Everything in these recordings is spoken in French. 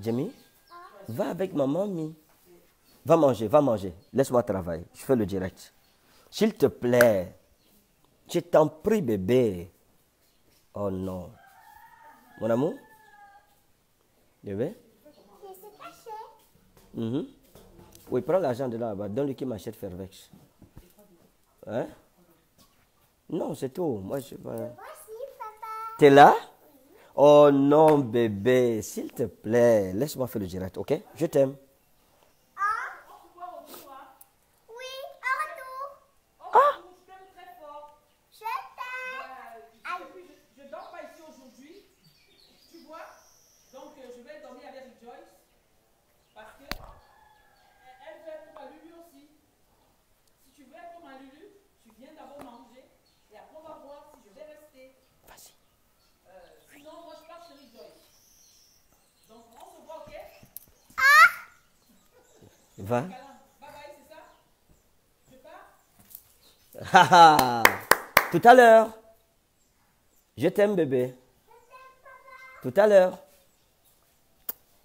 Jamie, va avec maman, mi. Va manger, va manger. Laisse-moi travailler. Je fais le direct. S'il te plaît. Je t'en prie, bébé. Oh non. Mon amour? Bébé? Mhm. Oui, prends l'argent de là-bas. Donne-lui qui m'achète Fervex. Hein? Non, c'est tout. Moi, je. T'es là? Oh non, bébé, s'il te plaît, laisse-moi faire le direct, ok? Je t'aime. Tout à l'heure. Je t'aime, bébé. Tout à l'heure.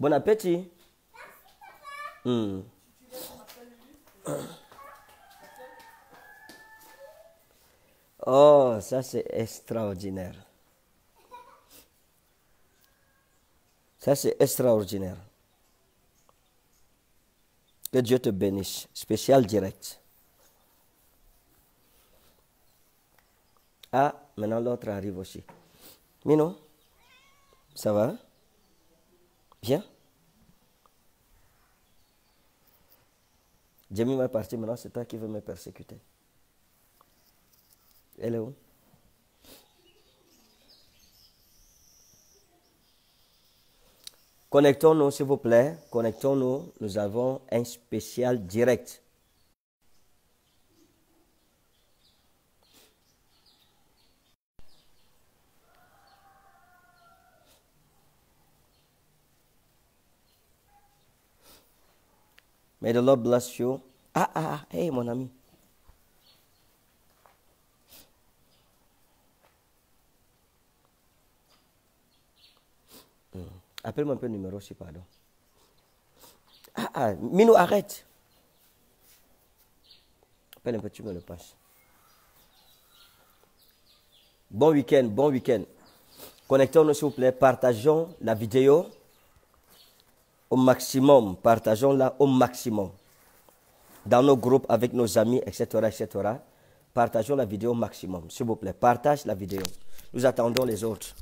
Bon appétit. Merci, hmm. papa. Oh, ça c'est extraordinaire. Ça c'est extraordinaire. Que Dieu te bénisse. Spécial direct. Ah, maintenant l'autre arrive aussi. Mino, ça va Bien Jamie ma partie, maintenant c'est toi qui veux me persécuter. Elle est où Connectons-nous, s'il vous plaît. Connectons-nous. Nous avons un spécial direct. May the Lord bless you. Ah, ah, ah, hey, mon ami. Hmm. Appelle-moi un peu le numéro, si pardon. Ah, ah, Minou, arrête. Appelle un peu, tu me le passes. Bon week-end, bon week-end. Connectons-nous, s'il vous plaît. Partageons la vidéo au maximum, partageons-la au maximum. Dans nos groupes, avec nos amis, etc., etc., partageons la vidéo au maximum. S'il vous plaît, partage la vidéo. Nous attendons les autres.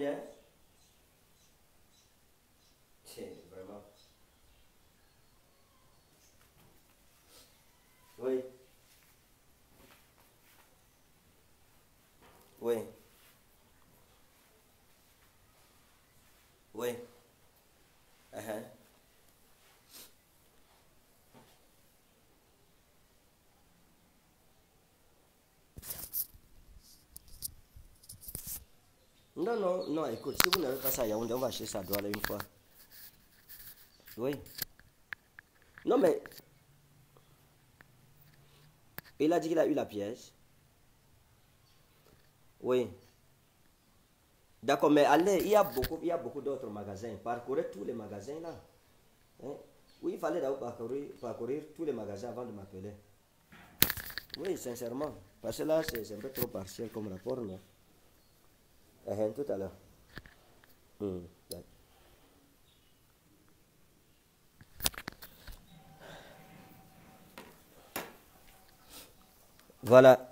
yeah Non, non, non, écoute, si vous n'avez pas ça Yaoundé, on va acheter ça doit aller une fois. Oui. Non, mais. Il a dit qu'il a eu la pièce. Oui. D'accord, mais allez, il y a beaucoup, il y beaucoup d'autres magasins. Parcourez tous les magasins là. Hein? Oui, il fallait parcourir, tous les magasins avant de m'appeler. Oui, sincèrement. Parce que là, c'est un peu trop partiel comme rapport, non tout à l'heure. Hmm, voilà.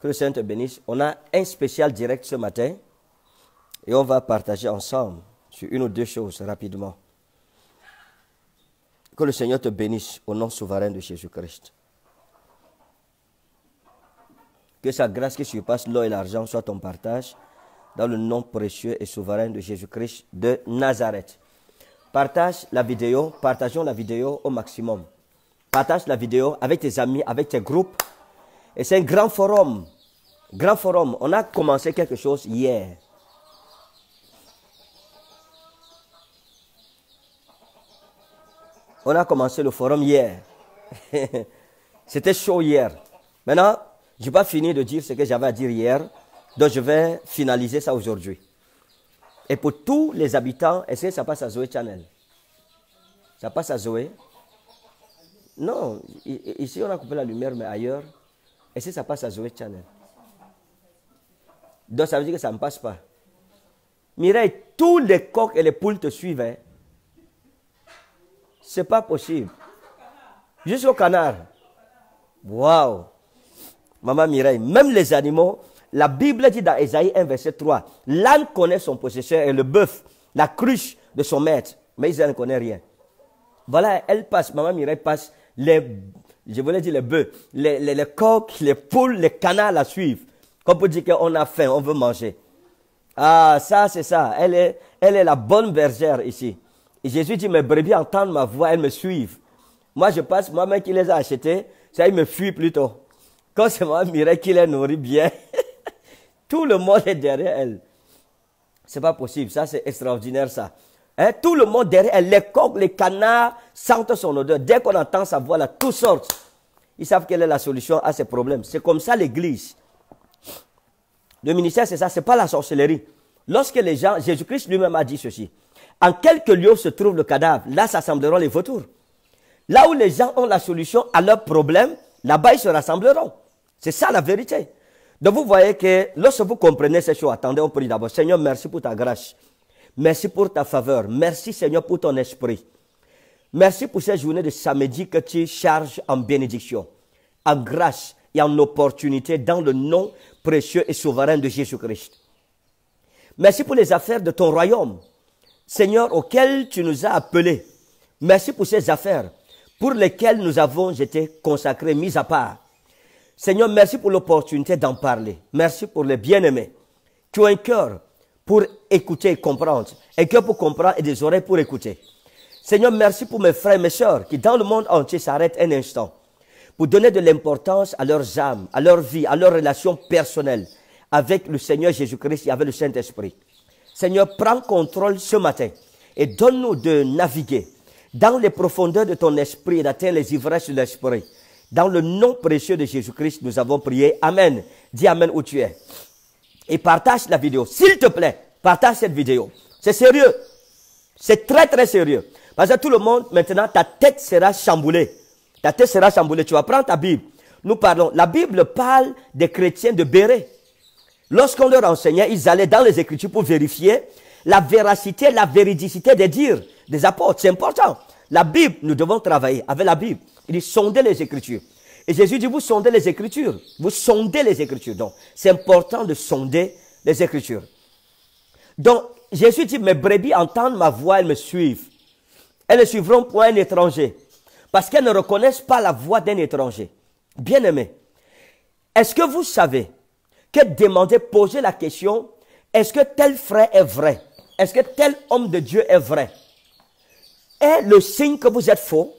Que le Seigneur te bénisse. On a un spécial direct ce matin et on va partager ensemble sur une ou deux choses rapidement. Que le Seigneur te bénisse au nom souverain de Jésus-Christ. Que sa grâce qui surpasse l'eau et l'argent soit ton partage dans le nom précieux et souverain de Jésus-Christ de Nazareth. Partage la vidéo, partageons la vidéo au maximum. Partage la vidéo avec tes amis, avec tes groupes. Et c'est un grand forum. Grand forum. On a commencé quelque chose hier. On a commencé le forum hier. C'était chaud hier. Maintenant, je n'ai pas fini de dire ce que j'avais à dire hier. Donc je vais finaliser ça aujourd'hui. Et pour tous les habitants, est-ce que ça passe à Zoé Channel Ça passe à Zoé Non, ici on a coupé la lumière, mais ailleurs, est-ce que ça passe à Zoé Channel Donc ça veut dire que ça ne passe pas. Mireille, tous les coqs et les poules te suivent. Hein? C'est pas possible. Jusqu'au canard. Waouh! Maman Mireille, même les animaux, la Bible dit dans Esaïe 1, verset 3, l'âne connaît son possesseur et le bœuf, la cruche de son maître, mais Israël ne connaît rien. Voilà, elle passe, maman Mireille passe, les, je voulais dire les bœufs, les, les, les coqs, les poules, les canards la suivent. Comme peut dire qu'on a faim, on veut manger. Ah, ça, c'est ça. Elle est, elle est la bonne bergère ici. Jésus dit, mes brebis entendent ma voix, elles me suivent. Moi, je passe, moi-même qui les a achetés, ça, ils me fuient plutôt. Quand c'est Maman Mireille qui les nourrit bien, tout le monde est derrière elle. C'est pas possible, ça c'est extraordinaire ça. Hein? Tout le monde derrière elle, les coqs, les canards sentent son odeur. Dès qu'on entend sa voix là, tout sort. Ils savent quelle est la solution à ces problèmes. C'est comme ça l'église. Le ministère, c'est ça, c'est pas la sorcellerie. Lorsque les gens, Jésus-Christ lui-même a dit ceci. En quelques lieux se trouve le cadavre, là s'assembleront les vautours. Là où les gens ont la solution à leurs problèmes, là-bas ils se rassembleront. C'est ça la vérité. Donc vous voyez que lorsque vous comprenez ces choses, attendez, on prie d'abord, Seigneur, merci pour ta grâce. Merci pour ta faveur. Merci Seigneur pour ton esprit. Merci pour ces journées de samedi que tu charges en bénédiction, en grâce et en opportunité dans le nom précieux et souverain de Jésus-Christ. Merci pour les affaires de ton royaume, Seigneur, auxquelles tu nous as appelés. Merci pour ces affaires pour lesquelles nous avons été consacrés, mis à part. Seigneur, merci pour l'opportunité d'en parler. Merci pour les bien-aimés. qui ont un cœur pour écouter et comprendre. Un cœur pour comprendre et des oreilles pour écouter. Seigneur, merci pour mes frères et mes sœurs qui dans le monde entier s'arrêtent un instant pour donner de l'importance à leurs âmes, à leur vie, à leurs relations personnelles avec le Seigneur Jésus-Christ et avec le Saint-Esprit. Seigneur, prends contrôle ce matin et donne-nous de naviguer dans les profondeurs de ton esprit et d'atteindre les ivresses de l'esprit dans le nom précieux de Jésus-Christ, nous avons prié. Amen. Dis Amen où tu es. Et partage la vidéo. S'il te plaît, partage cette vidéo. C'est sérieux. C'est très, très sérieux. Parce que tout le monde, maintenant, ta tête sera chamboulée. Ta tête sera chamboulée. Tu vas prendre ta Bible. Nous parlons. La Bible parle des chrétiens de Béret. Lorsqu'on leur enseignait, ils allaient dans les Écritures pour vérifier la véracité, la véridicité des dires des apôtres. C'est important. La Bible, nous devons travailler avec la Bible. Il dit sondez les Écritures. Et Jésus dit vous sondez les Écritures. Vous sondez les Écritures. Donc, c'est important de sonder les Écritures. Donc, Jésus dit mes brebis entendent ma voix, elles me suivent. Elles ne suivront point un étranger parce qu'elles ne reconnaissent pas la voix d'un étranger. Bien-aimés, est-ce que vous savez que demander, poser la question, est-ce que tel frère est vrai Est-ce que tel homme de Dieu est vrai le signe que vous êtes faux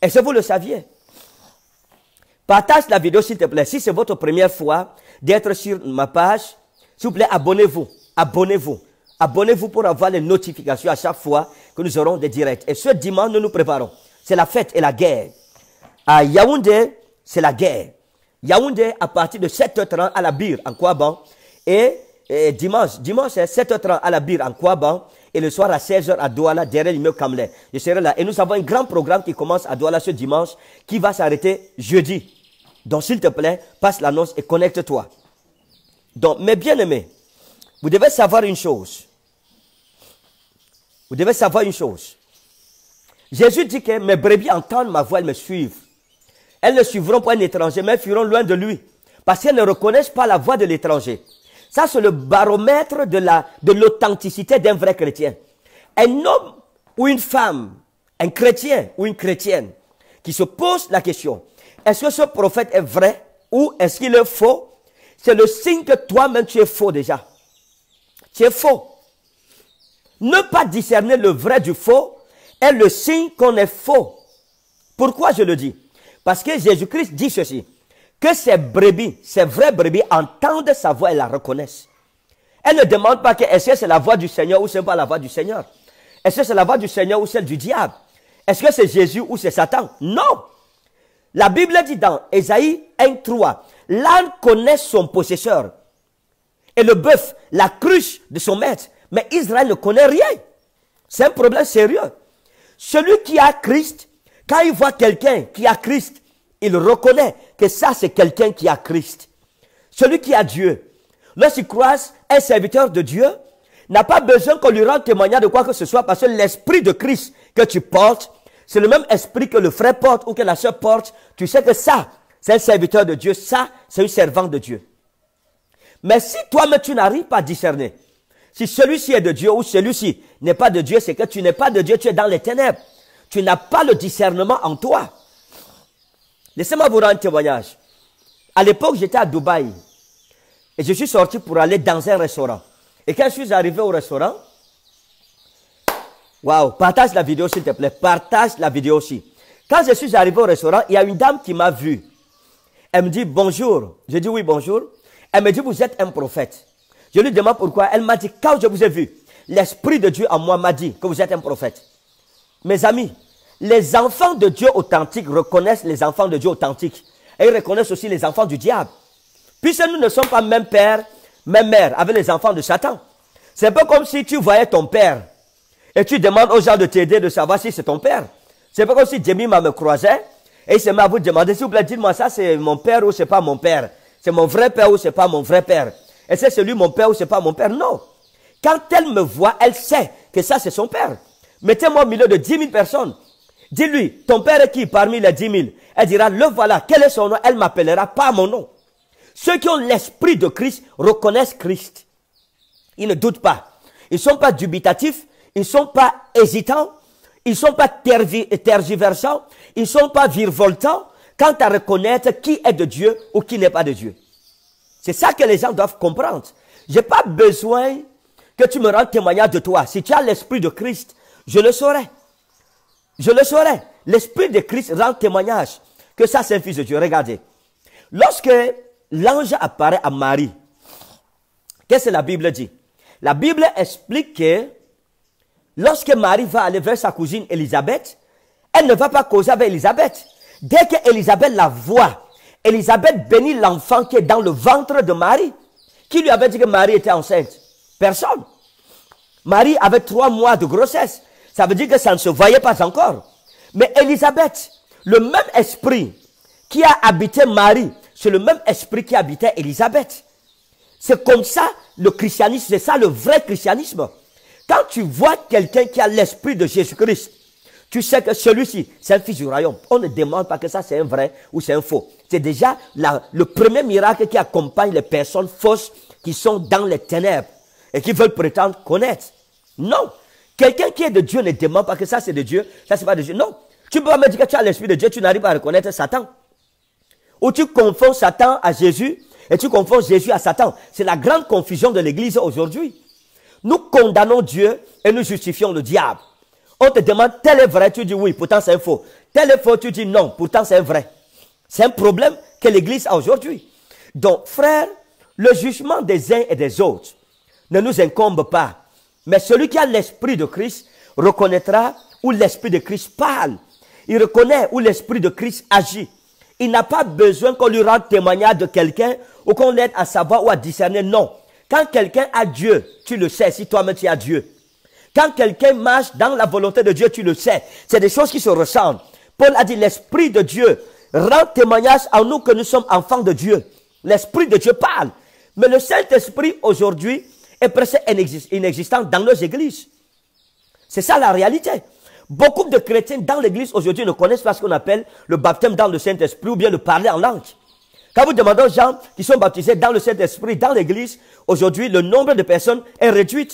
Et que vous le saviez. Partage la vidéo, s'il te plaît. Si c'est votre première fois d'être sur ma page, s'il vous plaît, abonnez-vous. Abonnez-vous. Abonnez-vous pour avoir les notifications à chaque fois que nous aurons des directs. Et ce dimanche, nous nous préparons. C'est la fête et la guerre. À Yaoundé, c'est la guerre. Yaoundé, à partir de 7h30 à la Bire, en Kouaban. Et, et dimanche, dimanche, c'est 7h30 à la Bire, en Kouaban et le soir à 16h à Douala, derrière l'immeuble Kamler. Je serai là. Et nous avons un grand programme qui commence à Douala ce dimanche, qui va s'arrêter jeudi. Donc, s'il te plaît, passe l'annonce et connecte-toi. Donc, mes bien-aimés, vous devez savoir une chose. Vous devez savoir une chose. Jésus dit que mes brebis entendent ma voix, elles me suivent. Elles ne suivront pas un étranger, mais elles fuiront loin de lui, parce qu'elles ne reconnaissent pas la voix de l'étranger. Ça, c'est le baromètre de l'authenticité la, de d'un vrai chrétien. Un homme ou une femme, un chrétien ou une chrétienne, qui se pose la question, est-ce que ce prophète est vrai ou est-ce qu'il est faux C'est le signe que toi-même tu es faux déjà. Tu es faux. Ne pas discerner le vrai du faux est le signe qu'on est faux. Pourquoi je le dis Parce que Jésus-Christ dit ceci que ces brebis, ces vraies brebis, entendent sa voix et la reconnaissent. Elle ne demande pas que est-ce que c'est la voix du Seigneur ou c'est pas la voix du Seigneur. Est-ce que c'est la voix du Seigneur ou celle du diable Est-ce que c'est Jésus ou c'est Satan Non La Bible dit dans Ésaïe 1.3, l'âne connaît son possesseur et le bœuf, la cruche de son maître. Mais Israël ne connaît rien. C'est un problème sérieux. Celui qui a Christ, quand il voit quelqu'un qui a Christ, il reconnaît que ça, c'est quelqu'un qui a Christ. Celui qui a Dieu, lorsqu'il croise un serviteur de Dieu, n'a pas besoin qu'on lui rende témoignage de quoi que ce soit, parce que l'esprit de Christ que tu portes, c'est le même esprit que le frère porte ou que la soeur porte. Tu sais que ça, c'est un serviteur de Dieu, ça, c'est un servant de Dieu. Mais si toi-même tu n'arrives pas à discerner, si celui-ci est de Dieu ou celui-ci n'est pas de Dieu, c'est que tu n'es pas de Dieu, tu es dans les ténèbres. Tu n'as pas le discernement en toi. Laissez-moi vous rendre témoignage. À l'époque, j'étais à Dubaï. Et je suis sorti pour aller dans un restaurant. Et quand je suis arrivé au restaurant, waouh, partage la vidéo s'il te plaît, partage la vidéo aussi. Quand je suis arrivé au restaurant, il y a une dame qui m'a vu. Elle me dit bonjour. Je dis oui, bonjour. Elle me dit vous êtes un prophète. Je lui demande pourquoi. Elle m'a dit quand je vous ai vu, l'esprit de Dieu en moi m'a dit que vous êtes un prophète. Mes amis, les enfants de Dieu authentiques reconnaissent les enfants de Dieu authentiques. Et ils reconnaissent aussi les enfants du diable. Puisque nous ne sommes pas même père, même mère avec les enfants de Satan. C'est pas comme si tu voyais ton père et tu demandes aux gens de t'aider de savoir si c'est ton père. C'est pas comme si Jemima me croisait et il se met à vous demander, s'il vous plaît, dites-moi ça, c'est mon père ou c'est pas mon père. C'est mon vrai père ou c'est pas mon vrai père. Et c'est celui mon père ou c'est pas mon père. Non. Quand elle me voit, elle sait que ça c'est son père. Mettez-moi au milieu de 10 000 personnes. Dis-lui, ton père est qui parmi les dix mille Elle dira, le voilà, quel est son nom Elle m'appellera pas mon nom. Ceux qui ont l'esprit de Christ reconnaissent Christ. Ils ne doutent pas. Ils ne sont pas dubitatifs. Ils ne sont pas hésitants. Ils ne sont pas tergiversants. Ils ne sont pas virevoltants quant à reconnaître qui est de Dieu ou qui n'est pas de Dieu. C'est ça que les gens doivent comprendre. J'ai pas besoin que tu me rendes témoignage de toi. Si tu as l'esprit de Christ, je le saurai. Je le saurai. L'Esprit de Christ rend témoignage que ça c'est un fils de Dieu. Regardez. Lorsque l'ange apparaît à Marie, qu'est-ce que la Bible dit La Bible explique que lorsque Marie va aller vers sa cousine Elisabeth, elle ne va pas causer avec Elisabeth. Dès qu'Elisabeth la voit, Elisabeth bénit l'enfant qui est dans le ventre de Marie. Qui lui avait dit que Marie était enceinte Personne. Marie avait trois mois de grossesse. Ça veut dire que ça ne se voyait pas encore. Mais Elisabeth, le même esprit qui a habité Marie, c'est le même esprit qui habitait Elisabeth. C'est comme ça le christianisme, c'est ça le vrai christianisme. Quand tu vois quelqu'un qui a l'esprit de Jésus-Christ, tu sais que celui-ci, c'est un fils du royaume. On ne demande pas que ça c'est un vrai ou c'est un faux. C'est déjà le premier miracle qui accompagne les personnes fausses qui sont dans les ténèbres et qui veulent prétendre connaître. Non, Quelqu'un qui est de Dieu ne demande pas que ça c'est de Dieu, ça c'est pas de Dieu. Non. Tu peux pas me dire que tu as l'esprit de Dieu, tu n'arrives pas à reconnaître Satan. Ou tu confonds Satan à Jésus et tu confonds Jésus à Satan. C'est la grande confusion de l'église aujourd'hui. Nous condamnons Dieu et nous justifions le diable. On te demande tel est vrai, tu dis oui, pourtant c'est faux. Tel est faux, tu dis non, pourtant c'est vrai. C'est un problème que l'église a aujourd'hui. Donc, frère, le jugement des uns et des autres ne nous incombe pas. Mais celui qui a l'esprit de Christ reconnaîtra où l'esprit de Christ parle. Il reconnaît où l'esprit de Christ agit. Il n'a pas besoin qu'on lui rende témoignage de quelqu'un ou qu'on l'aide à savoir ou à discerner. Non. Quand quelqu'un a Dieu, tu le sais si toi-même tu as Dieu. Quand quelqu'un marche dans la volonté de Dieu, tu le sais. C'est des choses qui se ressemblent. Paul a dit, l'Esprit de Dieu rend témoignage en nous que nous sommes enfants de Dieu. L'Esprit de Dieu parle. Mais le Saint-Esprit aujourd'hui est presque inexistant dans leurs églises. C'est ça la réalité. Beaucoup de chrétiens dans l'église aujourd'hui ne connaissent pas ce qu'on appelle le baptême dans le Saint-Esprit ou bien le parler en langue. Quand vous demandez aux gens qui sont baptisés dans le Saint-Esprit, dans l'église, aujourd'hui, le nombre de personnes est réduit.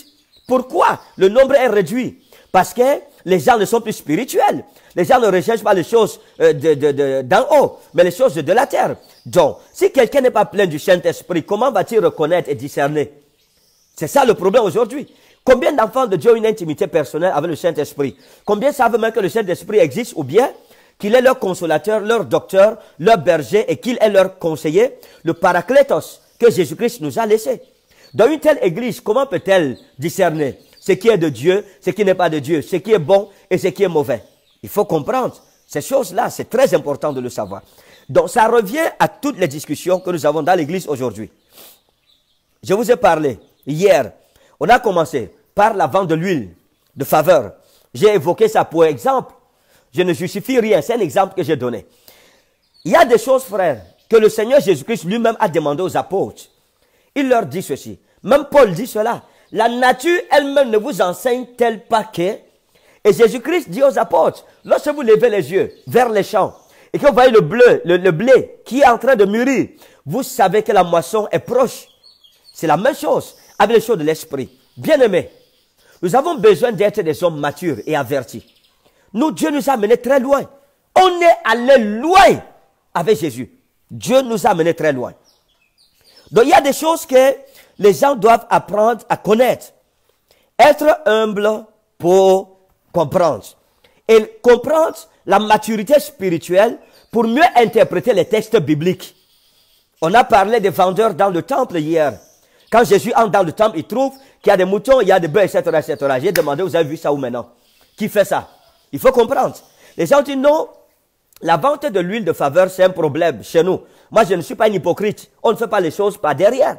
Pourquoi le nombre est réduit Parce que les gens ne sont plus spirituels. Les gens ne recherchent pas les choses euh, d'en haut, mais les choses de la terre. Donc, si quelqu'un n'est pas plein du Saint-Esprit, comment va-t-il reconnaître et discerner c'est ça le problème aujourd'hui. Combien d'enfants de Dieu ont une intimité personnelle avec le Saint-Esprit Combien savent même que le Saint-Esprit existe ou bien qu'il est leur consolateur, leur docteur, leur berger et qu'il est leur conseiller, le paraclétos que Jésus-Christ nous a laissé Dans une telle église, comment peut-elle discerner ce qui est de Dieu, ce qui n'est pas de Dieu, ce qui est bon et ce qui est mauvais Il faut comprendre ces choses-là, c'est très important de le savoir. Donc ça revient à toutes les discussions que nous avons dans l'église aujourd'hui. Je vous ai parlé hier. On a commencé par la vente de l'huile de faveur. J'ai évoqué ça pour exemple. Je ne justifie rien, c'est un exemple que j'ai donné. Il y a des choses, frères, que le Seigneur Jésus-Christ lui-même a demandé aux apôtres. Il leur dit ceci. Même Paul dit cela. La nature elle-même ne vous enseigne-t-elle pas que... Et Jésus-Christ dit aux apôtres, lorsque vous levez les yeux vers les champs et que vous voyez le, bleu, le blé qui est en train de mûrir, vous savez que la moisson est proche. C'est la même chose avec les choses de l'esprit. Bien-aimés, nous avons besoin d'être des hommes matures et avertis. Nous, Dieu nous a menés très loin. On est allé loin avec Jésus. Dieu nous a menés très loin. Donc il y a des choses que les gens doivent apprendre à connaître. Être humble pour comprendre. Et comprendre la maturité spirituelle pour mieux interpréter les textes bibliques. On a parlé des vendeurs dans le temple hier. Quand Jésus entre dans le temple, il trouve qu'il y a des moutons, il y a des bœufs, etc., etc. J'ai demandé, vous avez vu ça ou maintenant Qui fait ça Il faut comprendre. Les gens disent non, la vente de l'huile de faveur, c'est un problème chez nous. Moi, je ne suis pas un hypocrite. On ne fait pas les choses par derrière.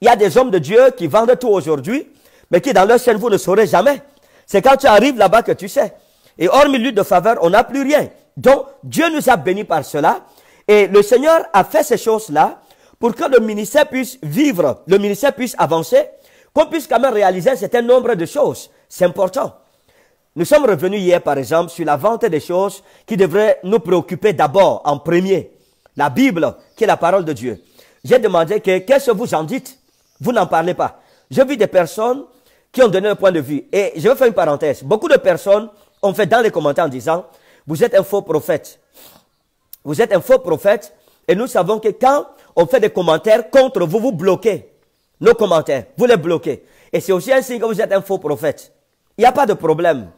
Il y a des hommes de Dieu qui vendent tout aujourd'hui, mais qui dans leur chaîne, vous ne saurez jamais. C'est quand tu arrives là-bas que tu sais. Et hormis l'huile de faveur, on n'a plus rien. Donc, Dieu nous a bénis par cela. Et le Seigneur a fait ces choses-là pour que le ministère puisse vivre, le ministère puisse avancer, qu'on puisse quand même réaliser un certain nombre de choses. C'est important. Nous sommes revenus hier, par exemple, sur la vente des choses qui devraient nous préoccuper d'abord, en premier. La Bible, qui est la parole de Dieu. J'ai demandé que, qu'est-ce que vous en dites? Vous n'en parlez pas. J'ai vu des personnes qui ont donné un point de vue. Et je vais faire une parenthèse. Beaucoup de personnes ont fait dans les commentaires en disant, vous êtes un faux prophète. Vous êtes un faux prophète. Et nous savons que quand on fait des commentaires contre vous, vous bloquez nos commentaires, vous les bloquez. Et c'est aussi un signe que vous êtes un faux prophète. Il n'y a pas de problème.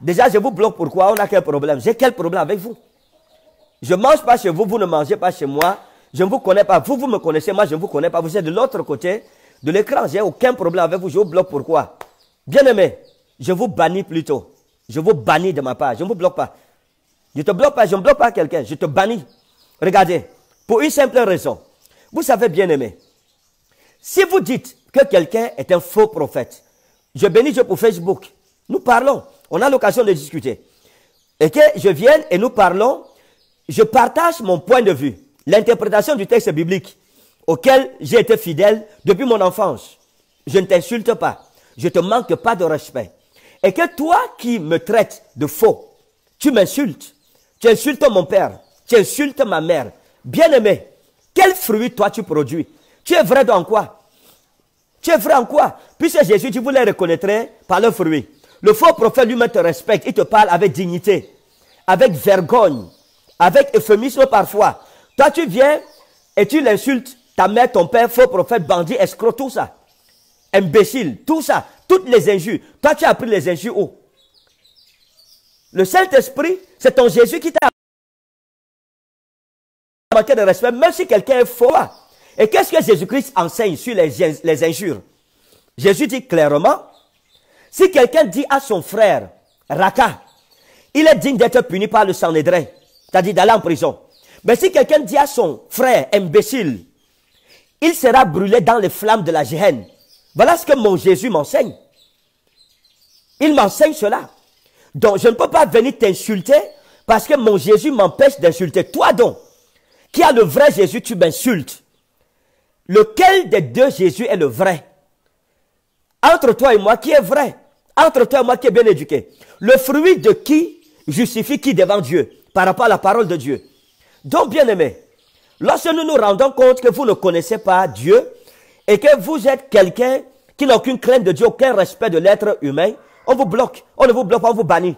Déjà, je vous bloque pourquoi On a quel problème J'ai quel problème avec vous Je ne mange pas chez vous, vous ne mangez pas chez moi. Je ne vous connais pas. Vous, vous me connaissez, moi, je ne vous connais pas. Vous êtes de l'autre côté de l'écran. J'ai aucun problème avec vous. Je vous bloque pourquoi Bien-aimé, je vous bannis plutôt. Je vous bannis de ma part. Je ne vous bloque pas. Je ne te bloque pas. Je ne bloque pas quelqu'un. Je te bannis. Regardez. Pour une simple raison. Vous savez, bien aimé, si vous dites que quelqu'un est un faux prophète, je bénis Dieu pour Facebook, nous parlons, on a l'occasion de discuter. Et que je vienne et nous parlons, je partage mon point de vue, l'interprétation du texte biblique auquel j'ai été fidèle depuis mon enfance. Je ne t'insulte pas, je ne te manque pas de respect. Et que toi qui me traites de faux, tu m'insultes, tu insultes mon père, tu insultes ma mère, bien-aimé, quel fruit toi tu produis Tu es vrai dans quoi Tu es vrai en quoi Puisque Jésus tu voulais reconnaître par le fruit. Le faux prophète lui-même te respecte, il te parle avec dignité, avec vergogne, avec euphémisme parfois. Toi tu viens et tu l'insultes, ta mère, ton père, faux prophète, bandit, escroc, tout ça. Imbécile, tout ça, toutes les injures. Toi tu as pris les injures où Le Saint-Esprit, c'est ton Jésus qui t'a manquer de respect, même si quelqu'un est faux. Hein. Et qu'est-ce que Jésus-Christ enseigne sur les, les injures Jésus dit clairement, si quelqu'un dit à son frère, Raka, il est digne d'être puni par le sang Sanhédrin, c'est-à-dire d'aller en prison. Mais si quelqu'un dit à son frère, imbécile, il sera brûlé dans les flammes de la géhenne. Voilà ce que mon Jésus m'enseigne. Il m'enseigne cela. Donc, je ne peux pas venir t'insulter parce que mon Jésus m'empêche d'insulter. Toi donc, qui a le vrai Jésus, tu m'insultes. Lequel des deux Jésus est le vrai Entre toi et moi, qui est vrai Entre toi et moi, qui est bien éduqué Le fruit de qui justifie qui devant Dieu par rapport à la parole de Dieu Donc, bien aimé, lorsque nous nous rendons compte que vous ne connaissez pas Dieu et que vous êtes quelqu'un qui n'a aucune crainte de Dieu, aucun respect de l'être humain, on vous bloque. On ne vous bloque pas, on vous bannit.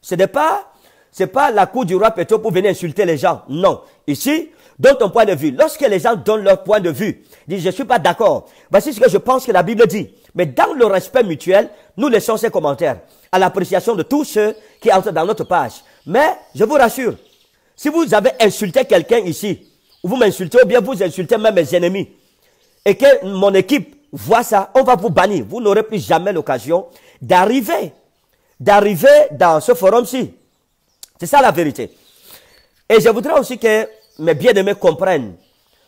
Ce n'est pas c'est pas la cour du roi péto pour venir insulter les gens. Non. Ici, donne ton point de vue. Lorsque les gens donnent leur point de vue, ils disent, je suis pas d'accord. Voici ce que je pense que la Bible dit. Mais dans le respect mutuel, nous laissons ces commentaires à l'appréciation de tous ceux qui entrent dans notre page. Mais, je vous rassure, si vous avez insulté quelqu'un ici, ou vous m'insultez, ou bien vous insultez même mes ennemis, et que mon équipe voit ça, on va vous bannir. Vous n'aurez plus jamais l'occasion d'arriver, d'arriver dans ce forum-ci. C'est ça la vérité. Et je voudrais aussi que mes bien-aimés comprennent.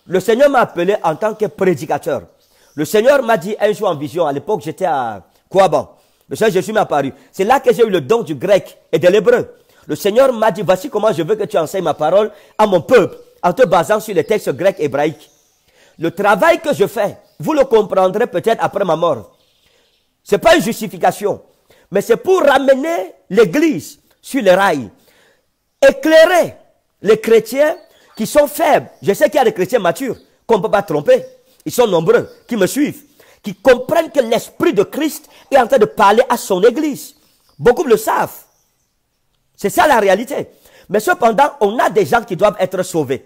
Le Seigneur m'a appelé en tant que prédicateur. Le Seigneur m'a dit un jour en vision, à l'époque j'étais à Kouaban. Le Seigneur Jésus m'est apparu. C'est là que j'ai eu le don du grec et de l'hébreu. Le Seigneur m'a dit, voici comment je veux que tu enseignes ma parole à mon peuple, en te basant sur les textes grecs et hébraïques. Le travail que je fais, vous le comprendrez peut-être après ma mort. C'est pas une justification, mais c'est pour ramener l'église sur les rails éclairer les chrétiens qui sont faibles. Je sais qu'il y a des chrétiens matures qu'on ne peut pas tromper. Ils sont nombreux qui me suivent, qui comprennent que l'Esprit de Christ est en train de parler à son Église. Beaucoup le savent. C'est ça la réalité. Mais cependant, on a des gens qui doivent être sauvés,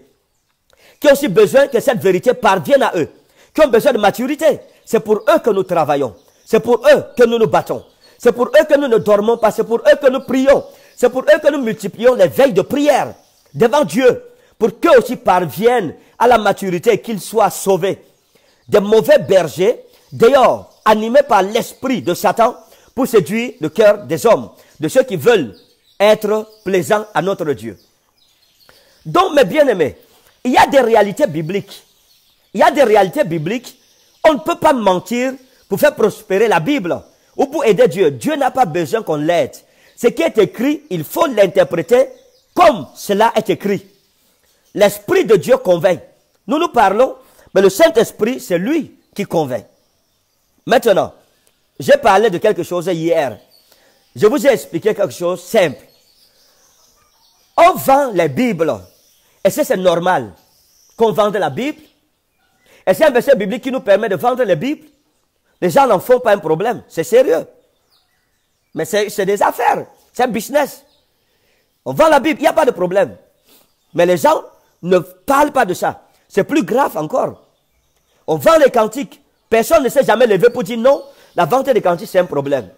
qui ont aussi besoin que cette vérité parvienne à eux, qui ont besoin de maturité. C'est pour eux que nous travaillons. C'est pour eux que nous nous battons. C'est pour eux que nous ne dormons pas. C'est pour eux que nous prions. C'est pour eux que nous multiplions les veilles de prière devant Dieu, pour qu'eux aussi parviennent à la maturité et qu'ils soient sauvés. Des mauvais bergers, d'ailleurs, animés par l'esprit de Satan, pour séduire le cœur des hommes, de ceux qui veulent être plaisants à notre Dieu. Donc, mes bien-aimés, il y a des réalités bibliques. Il y a des réalités bibliques. On ne peut pas mentir pour faire prospérer la Bible ou pour aider Dieu. Dieu n'a pas besoin qu'on l'aide. Ce qui est écrit, il faut l'interpréter comme cela est écrit. L'Esprit de Dieu convainc. Nous nous parlons, mais le Saint-Esprit, c'est lui qui convainc. Maintenant, j'ai parlé de quelque chose hier. Je vous ai expliqué quelque chose simple. On vend les Bibles. Et c'est normal qu'on vende la Bible. Et c'est un verset biblique qui nous permet de vendre les Bibles. Les gens n'en font pas un problème. C'est sérieux. Mais c'est des affaires, c'est un business. On vend la Bible, il n'y a pas de problème. Mais les gens ne parlent pas de ça. C'est plus grave encore. On vend les cantiques. Personne ne s'est jamais levé pour dire non, la vente des cantiques, c'est un problème.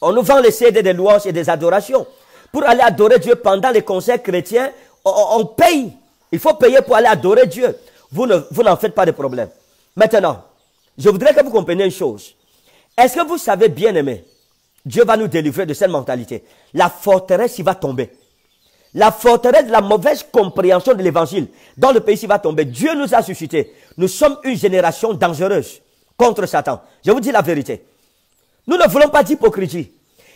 On nous vend les CD des louanges et des adorations. Pour aller adorer Dieu pendant les concerts chrétiens, on, paye. Il faut payer pour aller adorer Dieu. Vous n'en ne, faites pas de problème. Maintenant, je voudrais que vous compreniez une chose. Est-ce que vous savez, bien aimer Dieu va nous délivrer de cette mentalité. La forteresse, il va tomber. La forteresse, la mauvaise compréhension de l'évangile dans le pays, il va tomber. Dieu nous a suscité. Nous sommes une génération dangereuse contre Satan. Je vous dis la vérité. Nous ne voulons pas d'hypocrisie.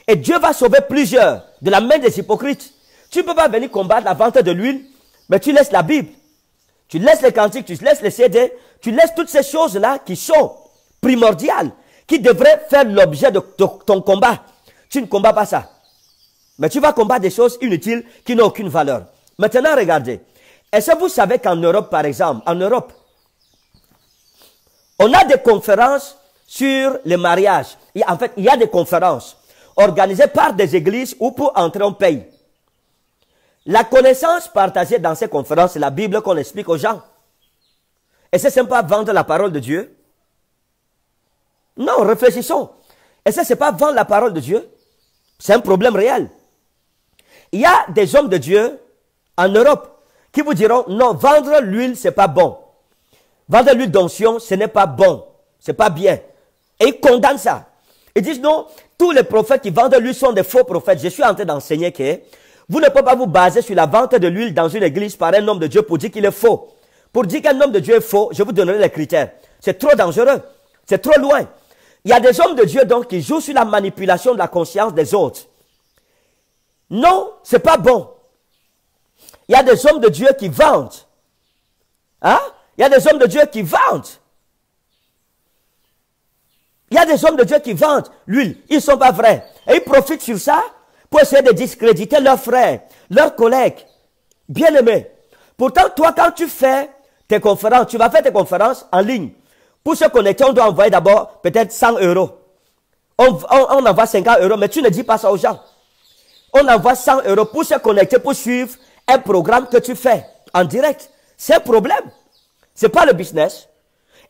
Et Dieu va sauver plusieurs de la main des hypocrites. Tu ne peux pas venir combattre la vente de l'huile, mais tu laisses la Bible. Tu laisses les cantiques, tu laisses les CD, tu laisses toutes ces choses-là qui sont primordiales qui devrait faire l'objet de, ton combat. Tu ne combats pas ça. Mais tu vas combattre des choses inutiles qui n'ont aucune valeur. Maintenant, regardez. Est-ce que vous savez qu'en Europe, par exemple, en Europe, on a des conférences sur le mariage. Et en fait, il y a des conférences organisées par des églises ou pour entrer en pays. La connaissance partagée dans ces conférences, c'est la Bible qu'on explique aux gens. Et c'est sympa vendre la parole de Dieu. Non, réfléchissons. Et ça, ce n'est pas vendre la parole de Dieu. C'est un problème réel. Il y a des hommes de Dieu en Europe qui vous diront, non, vendre l'huile, ce n'est pas bon. Vendre l'huile d'onction, ce n'est pas bon. Ce n'est pas bien. Et ils condamnent ça. Ils disent, non, tous les prophètes qui vendent l'huile sont des faux prophètes. Je suis en train d'enseigner que vous ne pouvez pas vous baser sur la vente de l'huile dans une église par un homme de Dieu pour dire qu'il est faux. Pour dire qu'un homme de Dieu est faux, je vous donnerai les critères. C'est trop dangereux. C'est trop loin. Il y a des hommes de Dieu donc qui jouent sur la manipulation de la conscience des autres. Non, c'est pas bon. Il y a des hommes de Dieu qui vendent. Hein? Il y a des hommes de Dieu qui vendent. Il y a des hommes de Dieu qui vendent l'huile. Ils ne sont pas vrais. Et ils profitent sur ça pour essayer de discréditer leurs frères, leurs collègues, bien-aimés. Pourtant, toi, quand tu fais tes conférences, tu vas faire tes conférences en ligne. Pour se connecter, on doit envoyer d'abord peut-être 100 euros. On, on, on, envoie 50 euros, mais tu ne dis pas ça aux gens. On envoie 100 euros pour se connecter, pour suivre un programme que tu fais en direct. C'est un problème. C'est pas le business.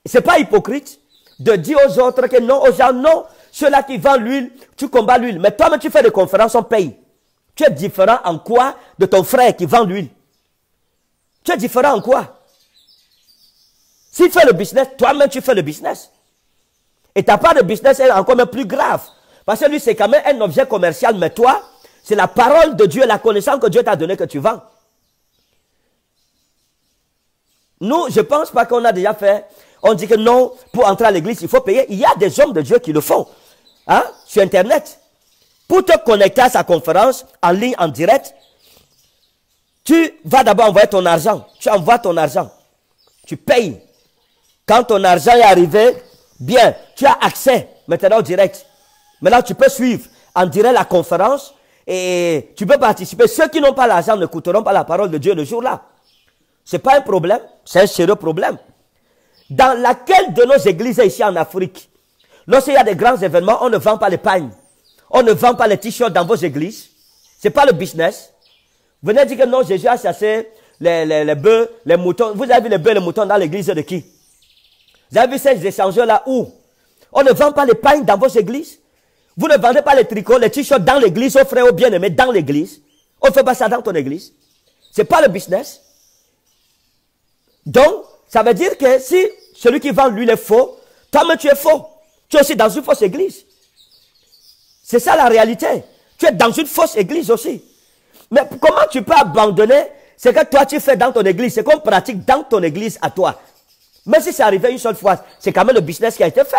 C'est pas hypocrite de dire aux autres que non, aux gens, non. Ceux-là qui vendent l'huile, tu combats l'huile. Mais toi-même, tu fais des conférences, on paye. Tu es différent en quoi de ton frère qui vend l'huile? Tu es différent en quoi? S'il fait le business, toi-même tu fais le business. Et ta part de business est encore même plus grave. Parce que lui, c'est quand même un objet commercial, mais toi, c'est la parole de Dieu, la connaissance que Dieu t'a donnée que tu vends. Nous, je pense pas qu'on a déjà fait. On dit que non, pour entrer à l'église, il faut payer. Il y a des hommes de Dieu qui le font. Hein, sur Internet. Pour te connecter à sa conférence, en ligne, en direct, tu vas d'abord envoyer ton argent. Tu envoies ton argent. Tu payes. Quand ton argent est arrivé, bien, tu as accès maintenant au direct. Maintenant, tu peux suivre en direct la conférence et tu peux participer. Ceux qui n'ont pas l'argent ne coûteront pas la parole de Dieu le jour-là. Ce n'est pas un problème, c'est un sérieux problème. Dans laquelle de nos églises ici en Afrique, lorsqu'il y a des grands événements, on ne vend pas les pagnes, on ne vend pas les t-shirts dans vos églises. ce n'est pas le business. Vous venez dire que non, Jésus a chassé les, bœufs, les moutons. Vous avez vu les bœufs, et les moutons dans l'église de qui? Vous avez vu ces échangeurs-là où on ne vend pas les pains dans vos églises. Vous ne vendez pas les tricots, les t-shirts dans l'église, aux frères, aux bien-aimés, dans l'église. On ne fait pas ça dans ton église. Ce n'est pas le business. Donc, ça veut dire que si celui qui vend lui est faux, toi-même tu es faux. Tu es aussi dans une fausse église. C'est ça la réalité. Tu es dans une fausse église aussi. Mais comment tu peux abandonner ce que toi tu fais dans ton église, ce qu'on pratique dans ton église à toi même si c'est arrivé une seule fois, c'est quand même le business qui a été fait.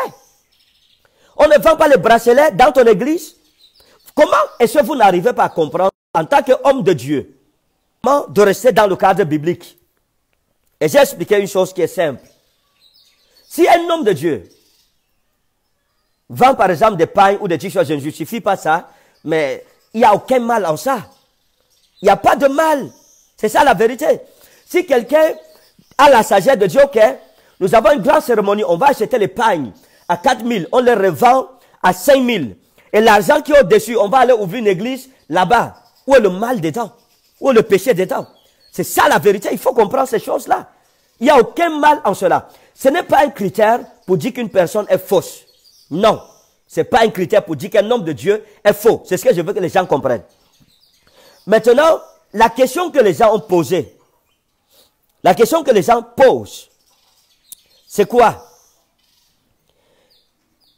On ne vend pas les bracelets dans ton église. Comment est-ce que vous n'arrivez pas à comprendre, en tant qu'homme de Dieu, comment de rester dans le cadre biblique Et j'ai expliqué une chose qui est simple. Si un homme de Dieu vend par exemple des pailles ou des t je ne justifie pas ça, mais il n'y a aucun mal en ça. Il n'y a pas de mal. C'est ça la vérité. Si quelqu'un a la sagesse de Dieu ok, nous avons une grande cérémonie. On va acheter les pagnes à 4 000. On les revend à 5 000. Et l'argent qui est au-dessus, on va aller ouvrir une église là-bas. Où est le mal dedans Où est le péché dedans C'est ça la vérité. Il faut comprendre ces choses-là. Il n'y a aucun mal en cela. Ce n'est pas un critère pour dire qu'une personne est fausse. Non. Ce n'est pas un critère pour dire qu'un homme de Dieu est faux. C'est ce que je veux que les gens comprennent. Maintenant, la question que les gens ont posée, la question que les gens posent, c'est quoi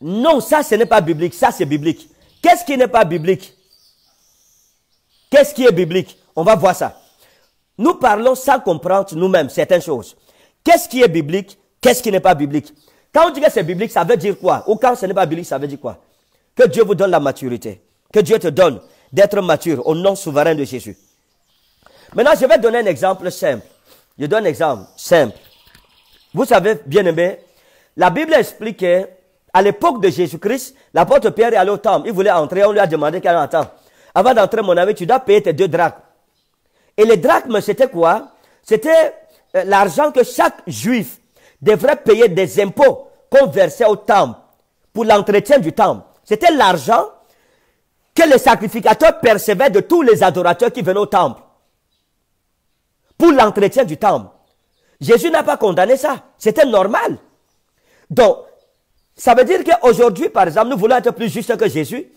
Non, ça, ce n'est pas biblique. Ça, c'est biblique. Qu'est-ce qui n'est pas biblique Qu'est-ce qui est biblique On va voir ça. Nous parlons sans comprendre nous-mêmes certaines choses. Qu'est-ce qui est biblique Qu'est-ce qui n'est pas biblique Quand on dit que c'est biblique, ça veut dire quoi Ou quand ce n'est pas biblique, ça veut dire quoi Que Dieu vous donne la maturité. Que Dieu te donne d'être mature au nom souverain de Jésus. Maintenant, je vais donner un exemple simple. Je donne un exemple simple. Vous savez, bien-aimé, la Bible explique à l'époque de Jésus-Christ, l'apôtre Pierre est allé au temple. Il voulait entrer, on lui a demandé qu'il attend. Avant d'entrer, mon ami, tu dois payer tes deux drachmes. Et les drachmes, c'était quoi C'était euh, l'argent que chaque juif devrait payer des impôts qu'on versait au temple pour l'entretien du temple. C'était l'argent que les sacrificateurs percevaient de tous les adorateurs qui venaient au temple pour l'entretien du temple. Jésus n'a pas condamné ça. C'était normal. Donc, ça veut dire qu'aujourd'hui, par exemple, nous voulons être plus justes que Jésus.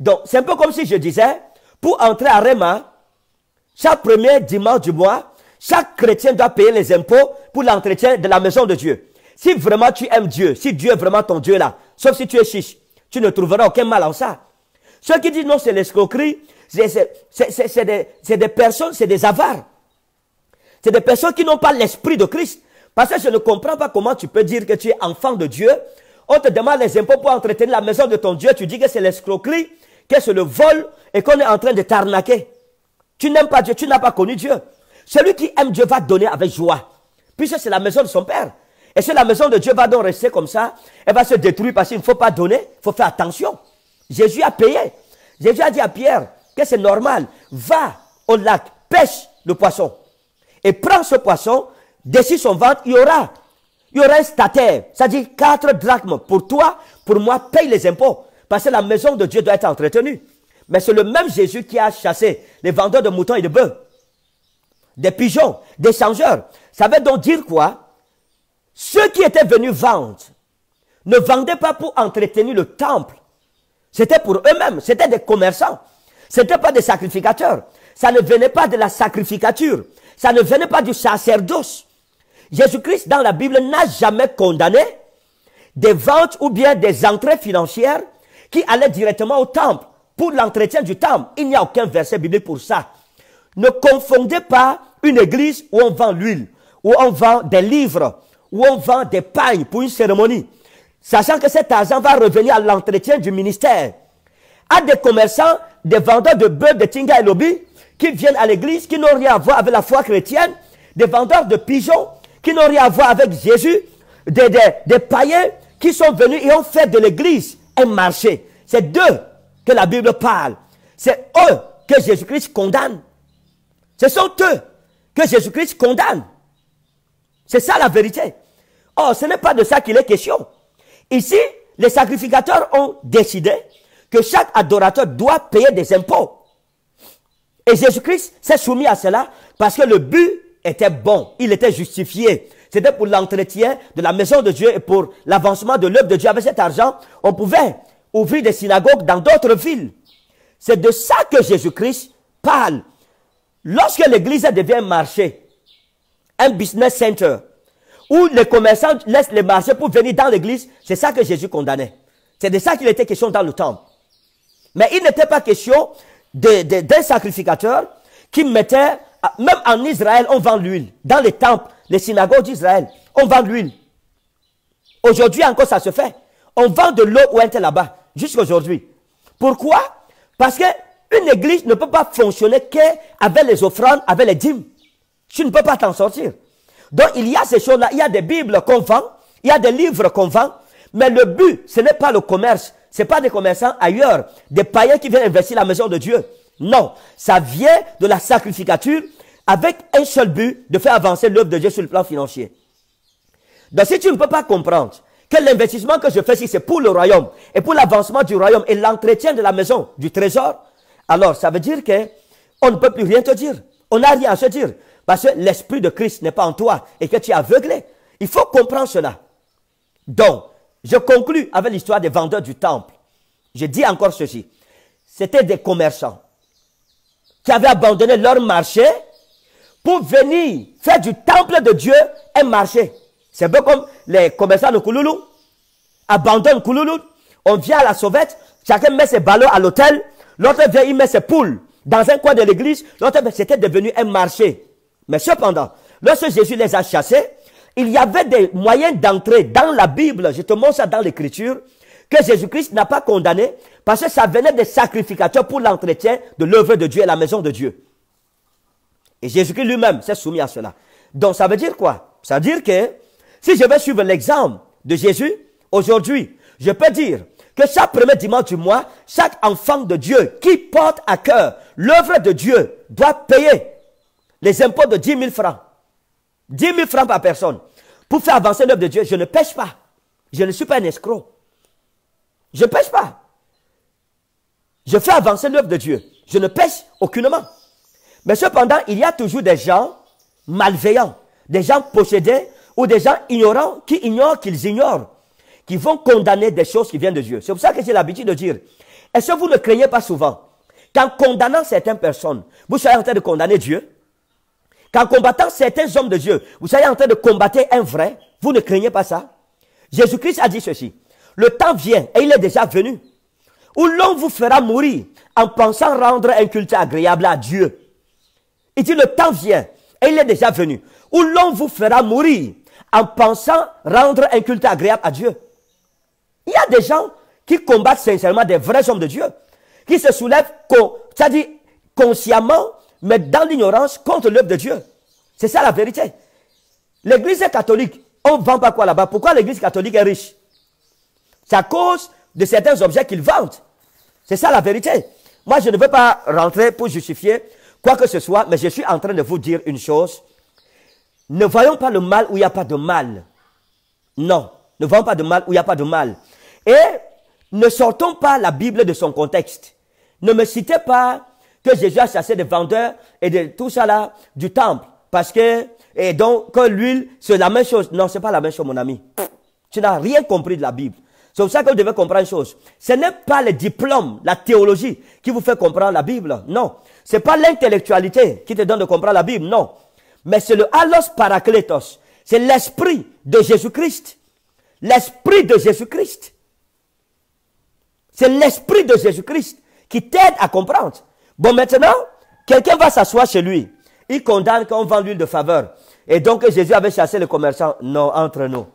Donc, c'est un peu comme si je disais, pour entrer à Réma, chaque premier dimanche du mois, chaque chrétien doit payer les impôts pour l'entretien de la maison de Dieu. Si vraiment tu aimes Dieu, si Dieu est vraiment ton Dieu là, sauf si tu es chiche, tu ne trouveras aucun mal en ça. Ceux qui disent non, c'est l'escroquerie, c'est des, des personnes, c'est des avares. C'est des personnes qui n'ont pas l'esprit de Christ. Parce que je ne comprends pas comment tu peux dire que tu es enfant de Dieu. On te demande les impôts pour entretenir la maison de ton Dieu. Tu dis que c'est l'escroquerie, que c'est le vol et qu'on est en train de t'arnaquer. Tu n'aimes pas Dieu, tu n'as pas connu Dieu. Celui qui aime Dieu va donner avec joie. Puisque c'est la maison de son Père. Et si la maison de Dieu va donc rester comme ça, elle va se détruire parce qu'il ne faut pas donner, il faut faire attention. Jésus a payé. Jésus a dit à Pierre que c'est normal. Va au lac, pêche le poisson et prend ce poisson, dessus son ventre, il y aura, il y aura un statère, c'est-à-dire quatre drachmes pour toi, pour moi, paye les impôts, parce que la maison de Dieu doit être entretenue. Mais c'est le même Jésus qui a chassé les vendeurs de moutons et de bœufs, des pigeons, des changeurs. Ça veut donc dire quoi Ceux qui étaient venus vendre ne vendaient pas pour entretenir le temple. C'était pour eux-mêmes, c'était des commerçants. C'était pas des sacrificateurs. Ça ne venait pas de la sacrificature ça ne venait pas du sacerdoce. Jésus-Christ dans la Bible n'a jamais condamné des ventes ou bien des entrées financières qui allaient directement au temple pour l'entretien du temple. Il n'y a aucun verset biblique pour ça. Ne confondez pas une église où on vend l'huile, où on vend des livres, où on vend des pagnes pour une cérémonie, sachant que cet argent va revenir à l'entretien du ministère, à des commerçants, des vendeurs de bœufs, de tinga et lobby, qui viennent à l'église, qui n'ont rien à voir avec la foi chrétienne, des vendeurs de pigeons, qui n'ont rien à voir avec Jésus, des, païens qui sont venus et ont fait de l'église un marché. C'est d'eux que la Bible parle. C'est eux que Jésus-Christ condamne. Ce sont eux que Jésus-Christ condamne. C'est ça la vérité. Or, oh, ce n'est pas de ça qu'il est question. Ici, les sacrificateurs ont décidé que chaque adorateur doit payer des impôts. Et Jésus-Christ s'est soumis à cela parce que le but était bon, il était justifié. C'était pour l'entretien de la maison de Dieu et pour l'avancement de l'œuvre de Dieu. Avec cet argent, on pouvait ouvrir des synagogues dans d'autres villes. C'est de ça que Jésus-Christ parle. Lorsque l'église devient un marché, un business center, où les commerçants laissent les marchés pour venir dans l'église, c'est ça que Jésus condamnait. C'est de ça qu'il était question dans le temple. Mais il n'était pas question des, sacrificateurs qui mettaient, ah, même en Israël, on vend l'huile. Dans les temples, les synagogues d'Israël, on vend l'huile. Aujourd'hui encore, ça se fait. On vend de l'eau où elle était là-bas, jusqu'aujourd'hui. Pourquoi Parce qu'une église ne peut pas fonctionner qu'avec les offrandes, avec les dîmes. Tu ne peux pas t'en sortir. Donc, il y a ces choses-là. Il y a des Bibles qu'on vend, il y a des livres qu'on vend, mais le but, ce n'est pas le commerce, c'est pas des commerçants ailleurs, des païens qui viennent investir la maison de Dieu. Non, ça vient de la sacrificature avec un seul but, de faire avancer l'œuvre de Dieu sur le plan financier. Donc si tu ne peux pas comprendre que l'investissement que je fais ici, c'est pour le royaume et pour l'avancement du royaume et l'entretien de la maison, du trésor, alors ça veut dire que on ne peut plus rien te dire. On n'a rien à se dire parce que l'esprit de Christ n'est pas en toi et que tu es aveuglé. Il faut comprendre cela. Donc, je conclus avec l'histoire des vendeurs du temple. Je dis encore ceci. C'était des commerçants qui avaient abandonné leur marché pour venir faire du temple de Dieu un marché. C'est un peu comme les commerçants de Kouloulou. Abandonnent Kouloulou. On vient à la sauvette. Chacun met ses ballots à l'hôtel. L'autre vient, il met ses poules dans un coin de l'église. L'autre, c'était devenu un marché. Mais cependant, lorsque Jésus les a chassés, il y avait des moyens d'entrer dans la Bible, je te montre ça dans l'écriture, que Jésus-Christ n'a pas condamné, parce que ça venait des sacrificateurs pour l'entretien de l'œuvre de Dieu et la maison de Dieu. Et Jésus-Christ lui-même s'est soumis à cela. Donc ça veut dire quoi Ça veut dire que si je vais suivre l'exemple de Jésus aujourd'hui, je peux dire que chaque premier dimanche du mois, chaque enfant de Dieu qui porte à cœur l'œuvre de Dieu doit payer les impôts de 10 000 francs. 10 000 francs par personne pour faire avancer l'œuvre de Dieu. Je ne pêche pas. Je ne suis pas un escroc. Je ne pêche pas. Je fais avancer l'œuvre de Dieu. Je ne pêche aucunement. Mais cependant, il y a toujours des gens malveillants, des gens possédés ou des gens ignorants qui ignorent qu'ils ignorent, qui vont condamner des choses qui viennent de Dieu. C'est pour ça que j'ai l'habitude de dire, est-ce que vous ne craignez pas souvent qu'en condamnant certaines personnes, vous soyez en train de condamner Dieu Qu'en combattant certains hommes de Dieu, vous soyez en train de combattre un vrai, vous ne craignez pas ça. Jésus-Christ a dit ceci. Le temps vient, et il est déjà venu, où l'on vous fera mourir en pensant rendre un culte agréable à Dieu. Il dit, le temps vient, et il est déjà venu, où l'on vous fera mourir en pensant rendre un culte agréable à Dieu. Il y a des gens qui combattent sincèrement des vrais hommes de Dieu, qui se soulèvent, c'est-à-dire consciemment, mais dans l'ignorance contre l'œuvre de Dieu. C'est ça la vérité. L'église est catholique. On ne vend pas quoi là-bas. Pourquoi l'église catholique est riche C'est à cause de certains objets qu'ils vendent. C'est ça la vérité. Moi, je ne veux pas rentrer pour justifier quoi que ce soit, mais je suis en train de vous dire une chose. Ne voyons pas le mal où il n'y a pas de mal. Non, ne voyons pas de mal où il n'y a pas de mal. Et ne sortons pas la Bible de son contexte. Ne me citez pas que Jésus a chassé des vendeurs et de tout ça là du temple. Parce que, et donc, que l'huile, c'est la même chose. Non, c'est pas la même chose, mon ami. Tu n'as rien compris de la Bible. C'est pour ça que vous devez comprendre une chose. Ce n'est pas le diplôme, la théologie qui vous fait comprendre la Bible. Non. C'est pas l'intellectualité qui te donne de comprendre la Bible. Non. Mais c'est le halos paracletos. C'est l'esprit de Jésus-Christ. L'esprit de Jésus-Christ. C'est l'esprit de Jésus-Christ qui t'aide à comprendre. Bon, maintenant, quelqu'un va s'asseoir chez lui. Il condamne qu'on vend l'huile de faveur. Et donc Jésus avait chassé les commerçants. Non, entre nous.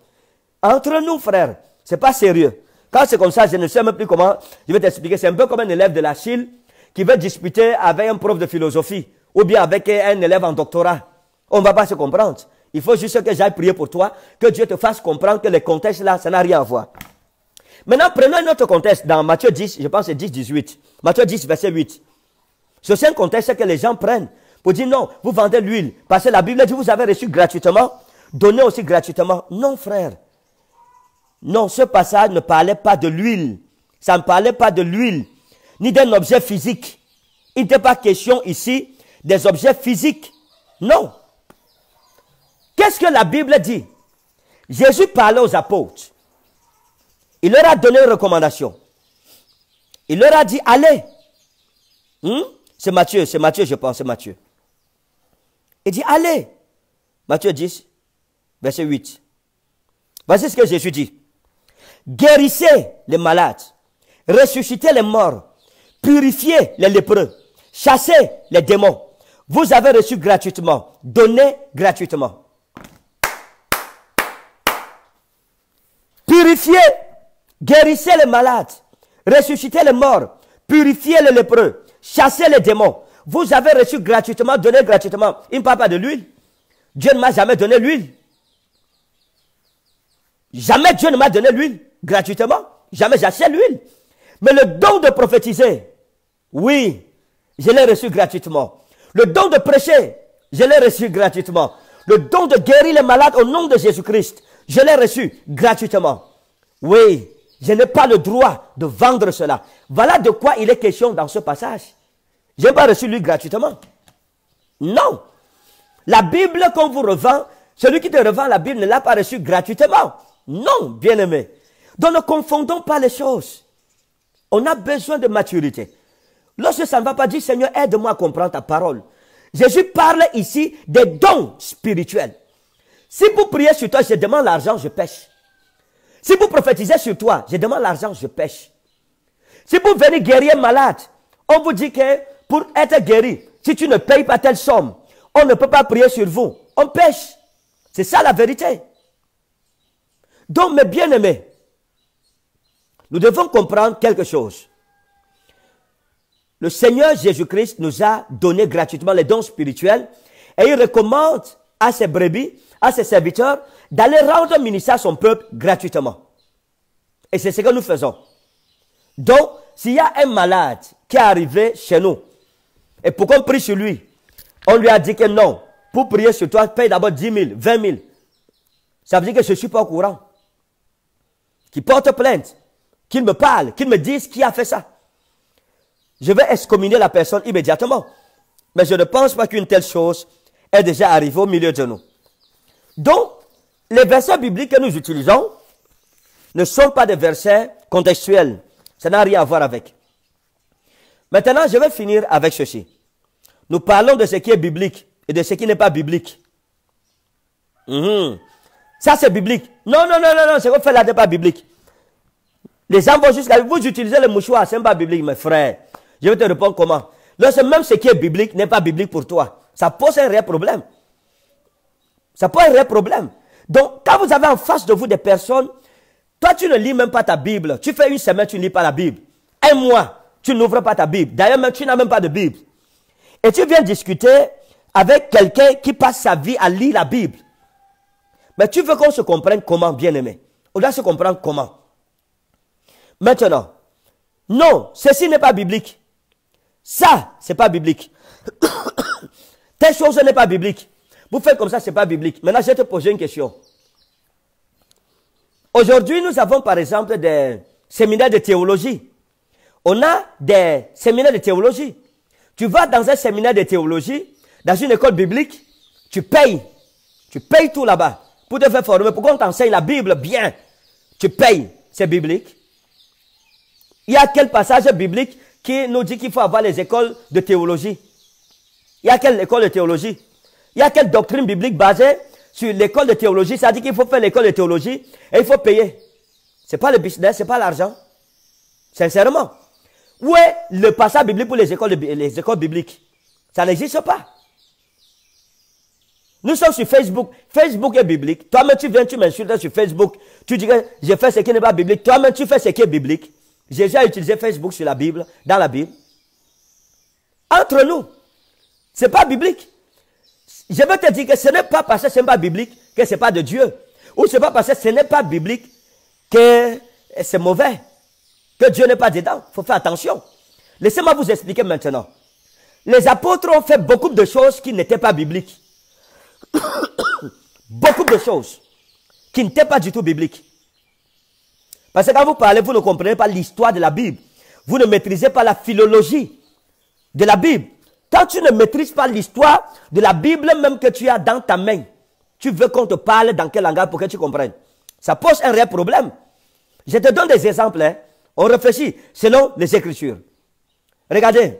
Entre nous, frère. n'est pas sérieux. Quand c'est comme ça, je ne sais même plus comment. Je vais t'expliquer. C'est un peu comme un élève de la Chine qui veut disputer avec un prof de philosophie ou bien avec un élève en doctorat. On ne va pas se comprendre. Il faut juste que j'aille prier pour toi, que Dieu te fasse comprendre que les contexte là, ça n'a rien à voir. Maintenant, prenons un autre contexte dans Matthieu 10, je pense c'est 10, 18. Matthieu 10, verset 8 est un contexte que les gens prennent pour dire non, vous vendez l'huile. Parce que la Bible dit vous avez reçu gratuitement, donnez aussi gratuitement. Non, frère. Non, ce passage ne parlait pas de l'huile. Ça ne parlait pas de l'huile, ni d'un objet physique. Il n'était pas question ici des objets physiques. Non. Qu'est-ce que la Bible dit Jésus parlait aux apôtres. Il leur a donné une recommandation. Il leur a dit, allez. Hmm? C'est Matthieu, c'est Matthieu, je pense, c'est Matthieu. Il dit, allez. Matthieu 10, verset 8. Voici ce que Jésus dit. Guérissez les malades, ressuscitez les morts, purifiez les lépreux, chassez les démons. Vous avez reçu gratuitement, donnez gratuitement. Purifiez, guérissez les malades, ressuscitez les morts, purifiez les lépreux, Chassez les démons. Vous avez reçu gratuitement, donné gratuitement. Il ne parle pas de l'huile. Dieu ne m'a jamais donné l'huile. Jamais Dieu ne m'a donné l'huile gratuitement. Jamais j'achète l'huile. Mais le don de prophétiser, oui, je l'ai reçu gratuitement. Le don de prêcher, je l'ai reçu gratuitement. Le don de guérir les malades au nom de Jésus-Christ, je l'ai reçu gratuitement. Oui, je n'ai pas le droit de vendre cela. Voilà de quoi il est question dans ce passage. Je n'ai pas reçu lui gratuitement. Non. La Bible qu'on vous revend, celui qui te revend la Bible ne l'a pas reçu gratuitement. Non, bien-aimé. Donc ne confondons pas les choses. On a besoin de maturité. Lorsque ça ne va pas, dire, Seigneur, aide-moi à comprendre ta parole. Jésus parle ici des dons spirituels. Si vous priez sur toi, je demande l'argent, je pêche. Si vous prophétisez sur toi, je demande l'argent, je pêche. Si vous venez guérir malade, on vous dit que pour être guéri, si tu ne payes pas telle somme, on ne peut pas prier sur vous. On pêche. C'est ça la vérité. Donc, mes bien-aimés, nous devons comprendre quelque chose. Le Seigneur Jésus-Christ nous a donné gratuitement les dons spirituels et il recommande à ses brebis, à ses serviteurs, d'aller rendre ministère à son peuple gratuitement. Et c'est ce que nous faisons. Donc, s'il y a un malade qui est arrivé chez nous, et pour qu'on prie sur lui, on lui a dit que non, pour prier sur toi, paye d'abord 10 000, 20 000. Ça veut dire que je ne suis pas au courant. Qu'il porte plainte, qu'il me parle, qu'il me dise qui a fait ça. Je vais excommunier la personne immédiatement. Mais je ne pense pas qu'une telle chose est déjà arrivée au milieu de nous. Donc, les versets bibliques que nous utilisons ne sont pas des versets contextuels. Ça n'a rien à voir avec. Maintenant, je vais finir avec ceci. Nous parlons de ce qui est biblique et de ce qui n'est pas biblique. Mhm. Ça, c'est biblique. Non, non, non, non, non, ce qu'on fait là n'est pas biblique. Les gens vont jusqu'à... Vous utilisez le mouchoir, ce n'est pas biblique, mes frères. Je vais te répondre comment. Lorsque même ce qui est biblique n'est pas biblique pour toi, ça pose un réel problème. Ça pose un réel problème. Donc, quand vous avez en face de vous des personnes, toi, tu ne lis même pas ta Bible. Tu fais une semaine, tu ne lis pas la Bible. Un mois, tu n'ouvres pas ta Bible. D'ailleurs, tu n'as même pas de Bible. Et tu viens discuter avec quelqu'un qui passe sa vie à lire la Bible. Mais tu veux qu'on se comprenne comment, bien-aimé. On doit se comprendre comment. Maintenant, non, ceci n'est pas biblique. Ça, ce n'est pas biblique. Telle chose n'est pas biblique. Vous faites comme ça, ce n'est pas biblique. Maintenant, je vais te poser une question. Aujourd'hui, nous avons par exemple des séminaires de théologie. On a des séminaires de théologie. Tu vas dans un séminaire de théologie, dans une école biblique, tu payes. Tu payes tout là-bas pour te faire former, Pourquoi on t'enseigne la Bible bien. Tu payes. C'est biblique. Il y a quel passage biblique qui nous dit qu'il faut avoir les écoles de théologie Il y a quelle école de théologie il y a quelle doctrine biblique basée sur l'école de théologie Ça dit qu'il faut faire l'école de théologie et il faut payer. Ce n'est pas le business, ce n'est pas l'argent. Sincèrement. Où est le passage biblique pour les écoles, les écoles bibliques Ça n'existe pas. Nous sommes sur Facebook. Facebook est biblique. Toi-même, tu viens, tu m'insultes sur Facebook. Tu dis que j'ai fait ce qui n'est pas biblique. Toi-même, tu fais ce qui est biblique. J'ai déjà utilisé Facebook sur la Bible, dans la Bible. Entre nous, Ce n'est pas biblique. Je veux te dire que ce n'est pas parce que ce n'est pas biblique que ce n'est pas de Dieu. Ou ce n'est pas parce que ce n'est pas biblique que c'est mauvais. Que Dieu n'est pas dedans. Il faut faire attention. Laissez-moi vous expliquer maintenant. Les apôtres ont fait beaucoup de choses qui n'étaient pas bibliques. beaucoup de choses qui n'étaient pas du tout bibliques. Parce que quand vous parlez, vous ne comprenez pas l'histoire de la Bible. Vous ne maîtrisez pas la philologie de la Bible. Quand tu ne maîtrises pas l'histoire de la Bible même que tu as dans ta main, tu veux qu'on te parle dans quel langage pour que tu comprennes. Ça pose un réel problème. Je te donne des exemples. Hein. On réfléchit selon les Écritures. Regardez.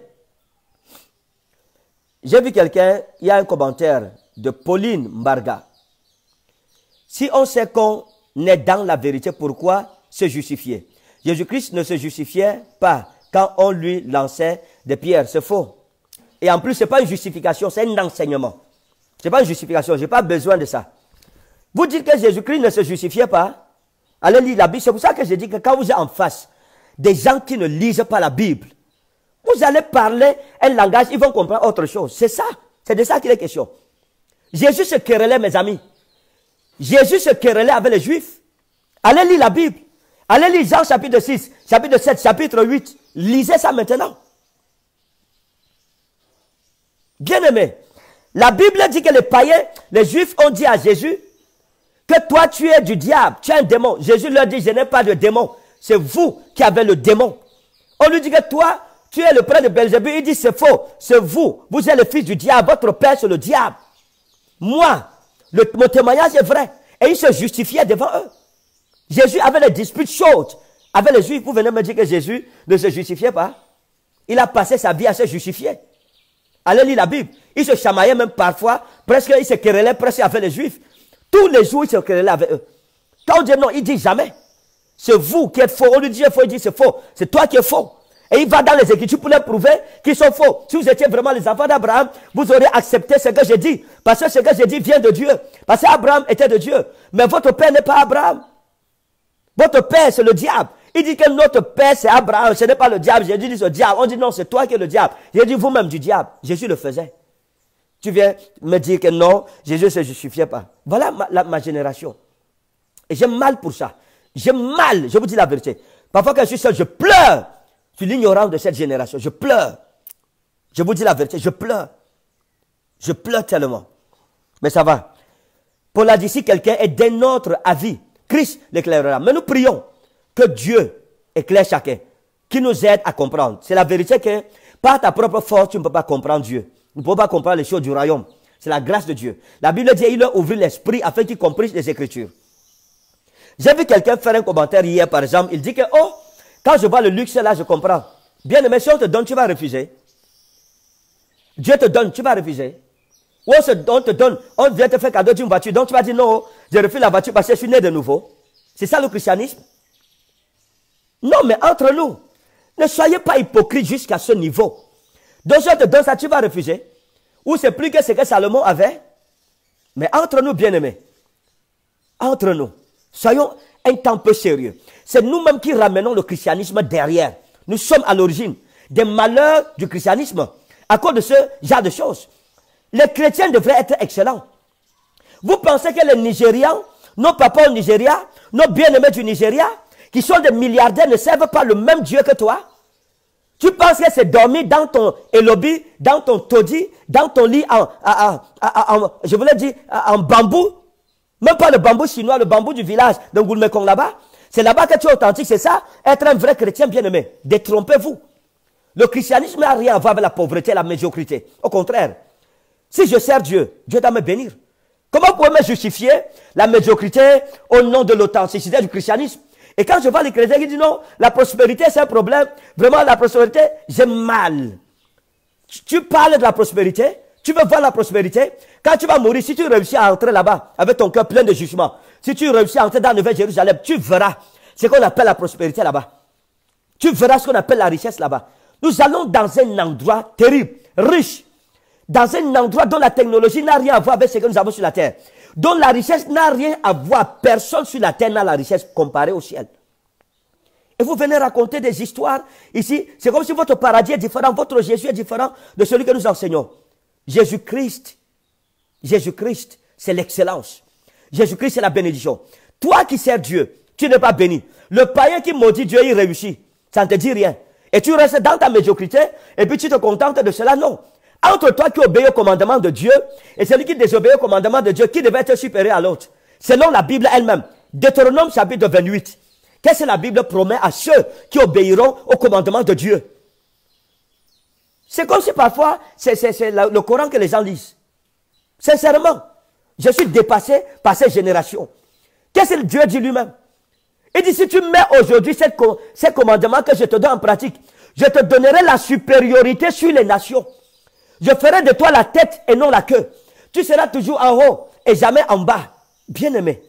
J'ai vu quelqu'un, il y a un commentaire de Pauline Mbarga. Si on sait qu'on est dans la vérité, pourquoi se justifier Jésus-Christ ne se justifiait pas quand on lui lançait des pierres. C'est faux. Et en plus, ce n'est pas une justification, c'est un enseignement. Ce n'est pas une justification, je n'ai pas besoin de ça. Vous dites que Jésus-Christ ne se justifiait pas. Allez lire la Bible. C'est pour ça que je dis que quand vous êtes en face des gens qui ne lisent pas la Bible, vous allez parler un langage, ils vont comprendre autre chose. C'est ça. C'est de ça qu'il est question. Jésus se querellait, mes amis. Jésus se querellait avec les Juifs. Allez lire la Bible. Allez lire Jean chapitre 6, chapitre 7, chapitre 8. Lisez ça maintenant. Bien-aimé, la Bible dit que les païens, les juifs ont dit à Jésus que toi tu es du diable, tu es un démon. Jésus leur dit, je n'ai pas de démon, c'est vous qui avez le démon. On lui dit que toi, tu es le prêtre de Belzébuth, Il dit, c'est faux, c'est vous, vous êtes le fils du diable, votre père c'est le diable. Moi, le, mon témoignage est vrai. Et il se justifiait devant eux. Jésus avait des disputes chaudes avec les Juifs. Vous venez me dire que Jésus ne se justifiait pas. Il a passé sa vie à se justifier. Allez lire la Bible. Il se chamaillait même parfois, presque, Il se querellait presque avec les Juifs. Tous les jours, ils se querellait avec eux. Quand dit non, il dit jamais. C'est vous qui êtes faux. On lui dit faux, il dit c'est faux. C'est toi qui es faux. Et il va dans les Écritures pour les prouver qu'ils sont faux. Si vous étiez vraiment les enfants d'Abraham, vous auriez accepté ce que j'ai dit. Parce que ce que j'ai dit vient de Dieu. Parce qu'Abraham était de Dieu. Mais votre père n'est pas Abraham. Votre père, c'est le diable. Il dit que notre père, c'est Abraham, ce n'est pas le diable. Jésus dit, c'est le diable. On dit, non, c'est toi qui es le diable. J'ai dit, vous-même du diable. Jésus le faisait. Tu viens me dire que non, Jésus ne se justifiait pas. Voilà ma, génération. Et j'ai mal pour ça. J'ai mal, je vous dis la vérité. Parfois, quand je suis seul, je pleure sur l'ignorance de cette génération. Je pleure. Je vous dis la vérité, je pleure. Je pleure tellement. Mais ça va. Paul a dit, quelqu'un est d'un autre avis, Christ l'éclairera. Mais nous prions que Dieu éclaire chacun, qui nous aide à comprendre. C'est la vérité que par ta propre force, tu ne peux pas comprendre Dieu. Tu ne peux pas comprendre les choses du royaume. C'est la grâce de Dieu. La Bible dit, il a ouvert l'esprit afin qu'ils comprennent les Écritures. J'ai vu quelqu'un faire un commentaire hier, par exemple. Il dit que, oh, quand je vois le luxe là, je comprends. Bien aimé, si on te donne, tu vas refuser. Dieu te donne, tu vas refuser. Ou on te donne, on vient te faire cadeau d'une voiture, donc tu vas dire non, je refuse la voiture parce que je suis né de nouveau. C'est ça le christianisme. Non, mais entre nous, ne soyez pas hypocrite jusqu'à ce niveau. Donc, je te ça, tu vas refuser. Ou c'est plus que ce que Salomon avait. Mais entre nous, bien-aimés, entre nous, soyons un temps peu sérieux. C'est nous-mêmes qui ramenons le christianisme derrière. Nous sommes à l'origine des malheurs du christianisme à cause de ce genre de choses. Les chrétiens devraient être excellents. Vous pensez que les Nigérians, nos papas au Nigeria, nos bien-aimés du Nigeria, qui sont des milliardaires ne servent pas le même Dieu que toi Tu penses que c'est dormir dans ton Elobi, dans ton taudis, dans ton lit en, je voulais dire, en bambou Même pas le bambou chinois, le bambou du village de Goulmekong là-bas. C'est là-bas que tu es authentique, c'est ça Être un vrai chrétien bien-aimé. Détrompez-vous. Le christianisme n'a rien à voir avec la pauvreté la médiocrité. Au contraire, si je sers Dieu, Dieu doit me bénir. Comment pouvez-vous justifier la médiocrité au nom de l'authenticité du christianisme et quand je vois les chrétiens qui disent non, la prospérité c'est un problème, vraiment la prospérité, j'ai mal. Tu, parles de la prospérité, tu veux voir la prospérité. Quand tu vas mourir, si tu réussis à entrer là-bas avec ton cœur plein de jugement, si tu réussis à entrer dans le Nouvelle Jérusalem, tu verras ce qu'on appelle la prospérité là-bas. Tu verras ce qu'on appelle la richesse là-bas. Nous allons dans un endroit terrible, riche, dans un endroit dont la technologie n'a rien à voir avec ce que nous avons sur la terre. Donc la richesse n'a rien à voir. Personne sur la terre n'a la richesse comparée au ciel. Et vous venez raconter des histoires ici. C'est comme si votre paradis est différent, votre Jésus est différent de celui que nous enseignons. Jésus-Christ, Jésus-Christ, c'est l'excellence. Jésus-Christ, c'est la bénédiction. Toi qui sers Dieu, tu n'es pas béni. Le païen qui maudit Dieu, il réussit. Ça ne te dit rien. Et tu restes dans ta médiocrité, et puis tu te contentes de cela. Non. Entre toi qui obéis au commandement de Dieu et celui qui désobéit au commandement de Dieu, qui devait être supérieur à l'autre Selon la Bible elle-même, Deutéronome chapitre 28. Qu'est-ce que la Bible promet à ceux qui obéiront au commandement de Dieu C'est comme si parfois, c'est le Coran que les gens lisent. Sincèrement, je suis dépassé par ces générations. Qu'est-ce que Dieu dit lui-même Il dit, si tu mets aujourd'hui ces commandements que je te donne en pratique, je te donnerai la supériorité sur les nations. Je ferai de toi la tête et non la queue. Tu seras toujours en haut et jamais en bas. Bien-aimé.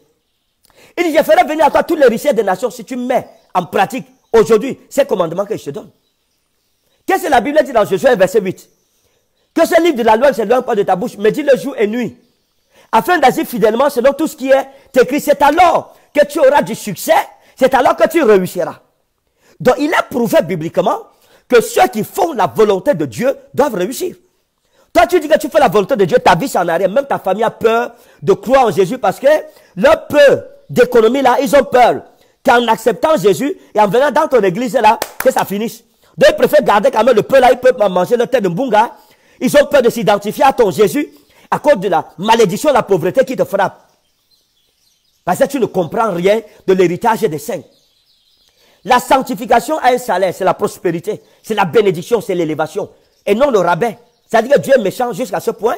Il dit, je ferai venir à toi tous les richesses des nations si tu mets en pratique aujourd'hui ces commandements que je te donne. Qu'est-ce que la Bible dit dans Josué verset 8 Que ce livre de la loi ne s'éloigne pas de ta bouche, mais dis le jour et nuit, afin d'agir fidèlement selon tout ce qui est écrit. C'est alors que tu auras du succès, c'est alors que tu réussiras. Donc il a prouvé bibliquement que ceux qui font la volonté de Dieu doivent réussir. Toi, tu dis que tu fais la volonté de Dieu, ta vie, s'en en arrière. Même ta famille a peur de croire en Jésus parce que leur peu d'économie, là, ils ont peur qu'en acceptant Jésus et en venant dans ton église, là, que ça finisse. Donc, ils préfèrent garder quand même le peu, là, ils peuvent manger le tête de Mbunga. Ils ont peur de s'identifier à ton Jésus à cause de la malédiction, la pauvreté qui te frappe. Parce que tu ne comprends rien de l'héritage des saints. La sanctification a un salaire, c'est la prospérité, c'est la bénédiction, c'est l'élévation, et non le rabais. C'est-à-dire que Dieu est méchant jusqu'à ce point.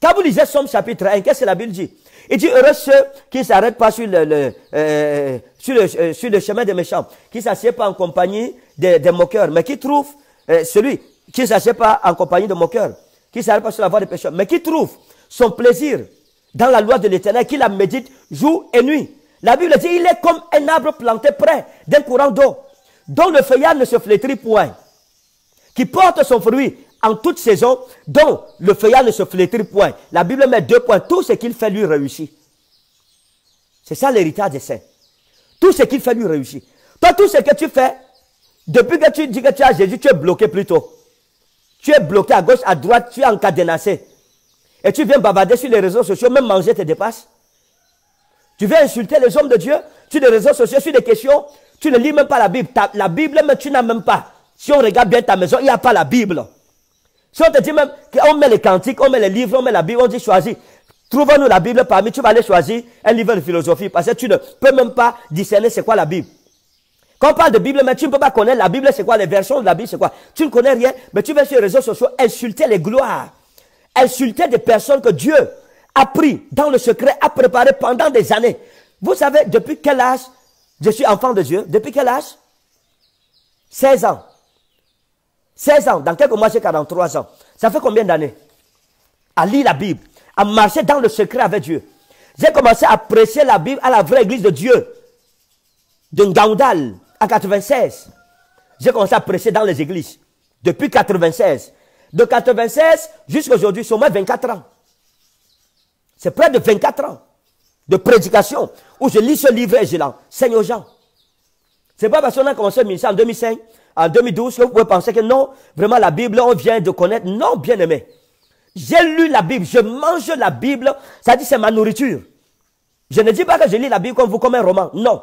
Quand vous lisez Somme chapitre 1, qu'est-ce que la Bible dit Il dit, heureux ceux qui ne s'arrêtent pas sur le, euh, euh, sur, le, euh, sur le chemin des méchants, qui ne s'assiedent pas en compagnie des, moqueurs, mais qui trouve celui qui ne s'assied pas en compagnie des moqueurs, qui ne s'arrête pas sur la voie des pécheurs, mais qui trouve son plaisir dans la loi de l'éternel, qui la médite jour et nuit. La Bible dit, il est comme un arbre planté près d'un courant d'eau, dont le feuillage ne se flétrit point, qui porte son fruit en toute saison, dont le feuillage ne se flétrit point. La Bible met deux points. Tout ce qu'il fait lui réussit. C'est ça l'héritage des saints. Tout ce qu'il fait lui réussit. Toi, tout ce que tu fais, depuis que tu dis que tu as Jésus, tu es bloqué plutôt. Tu es bloqué à gauche, à droite, tu es encadenassé. Et tu viens bavarder sur les réseaux sociaux, même manger te dépasse. Tu viens insulter les hommes de Dieu sur les réseaux sociaux, sur des questions. Tu ne lis même pas la Bible. La Bible, mais tu n'as même pas. Si on regarde bien ta maison, il n'y a pas la Bible. Si on te dit même qu'on met les cantiques, on met les livres, on met la Bible, on dit choisis. trouvons nous la Bible parmi, tu vas aller choisir un livre de philosophie parce que tu ne peux même pas discerner c'est quoi la Bible. Quand on parle de Bible, mais tu ne peux pas connaître la Bible, c'est quoi les versions de la Bible, c'est quoi. Tu ne connais rien, mais tu vas sur les réseaux sociaux insulter les gloires, insulter des personnes que Dieu a pris dans le secret, a préparé pendant des années. Vous savez depuis quel âge je suis enfant de Dieu Depuis quel âge 16 ans. 16 ans, dans quelques mois, j'ai 43 ans. Ça fait combien d'années À lire la Bible, à marcher dans le secret avec Dieu. J'ai commencé à prêcher la Bible à la vraie église de Dieu, de Ngandal, à 96. J'ai commencé à prêcher dans les églises, depuis 96. De 96 jusqu'à aujourd'hui, c'est au moins 24 ans. C'est près de 24 ans de prédication où je lis ce livre et je l'enseigne aux gens. C'est pas parce qu'on a commencé le ministère en 2005, en 2012, que vous pouvez penser que non, vraiment la Bible, on vient de connaître. Non, bien aimé. J'ai lu la Bible, je mange la Bible, ça dit c'est ma nourriture. Je ne dis pas que je lis la Bible comme vous, comme un roman. Non.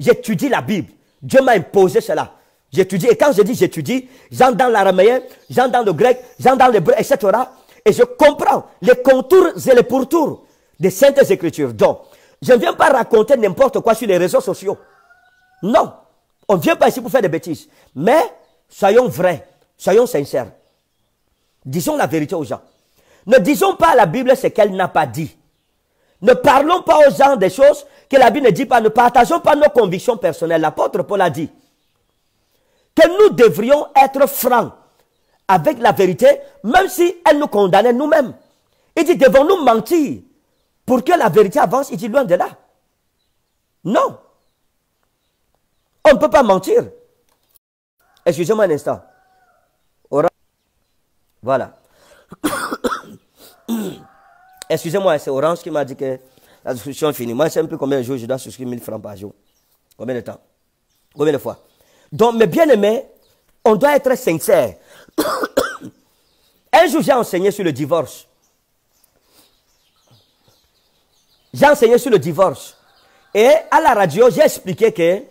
J'étudie la Bible. Dieu m'a imposé cela. J'étudie. Et quand je dis j'étudie, j'entends l'araméen, j'entends le grec, j'entends dans l'hébreu, etc. Et je comprends les contours et les pourtours des saintes écritures. Donc, je ne viens pas raconter n'importe quoi sur les réseaux sociaux. Non, on ne vient pas ici pour faire des bêtises. Mais soyons vrais, soyons sincères. Disons la vérité aux gens. Ne disons pas à la Bible ce qu'elle n'a pas dit. Ne parlons pas aux gens des choses que la Bible ne dit pas. Ne partageons pas nos convictions personnelles. L'apôtre Paul a dit que nous devrions être francs avec la vérité, même si elle nous condamnait nous-mêmes. Il dit, devons-nous mentir pour que la vérité avance Il dit, loin de là. Non. On ne peut pas mentir. Excusez-moi un instant. Voilà. Excusez-moi, c'est Orange qui m'a dit que la discussion est finie. Moi, je ne sais plus combien de jours je dois souscrire 1000 francs par jour. Combien de temps Combien de fois Donc, mes bien-aimés, on doit être sincère. un jour, j'ai enseigné sur le divorce. J'ai enseigné sur le divorce. Et à la radio, j'ai expliqué que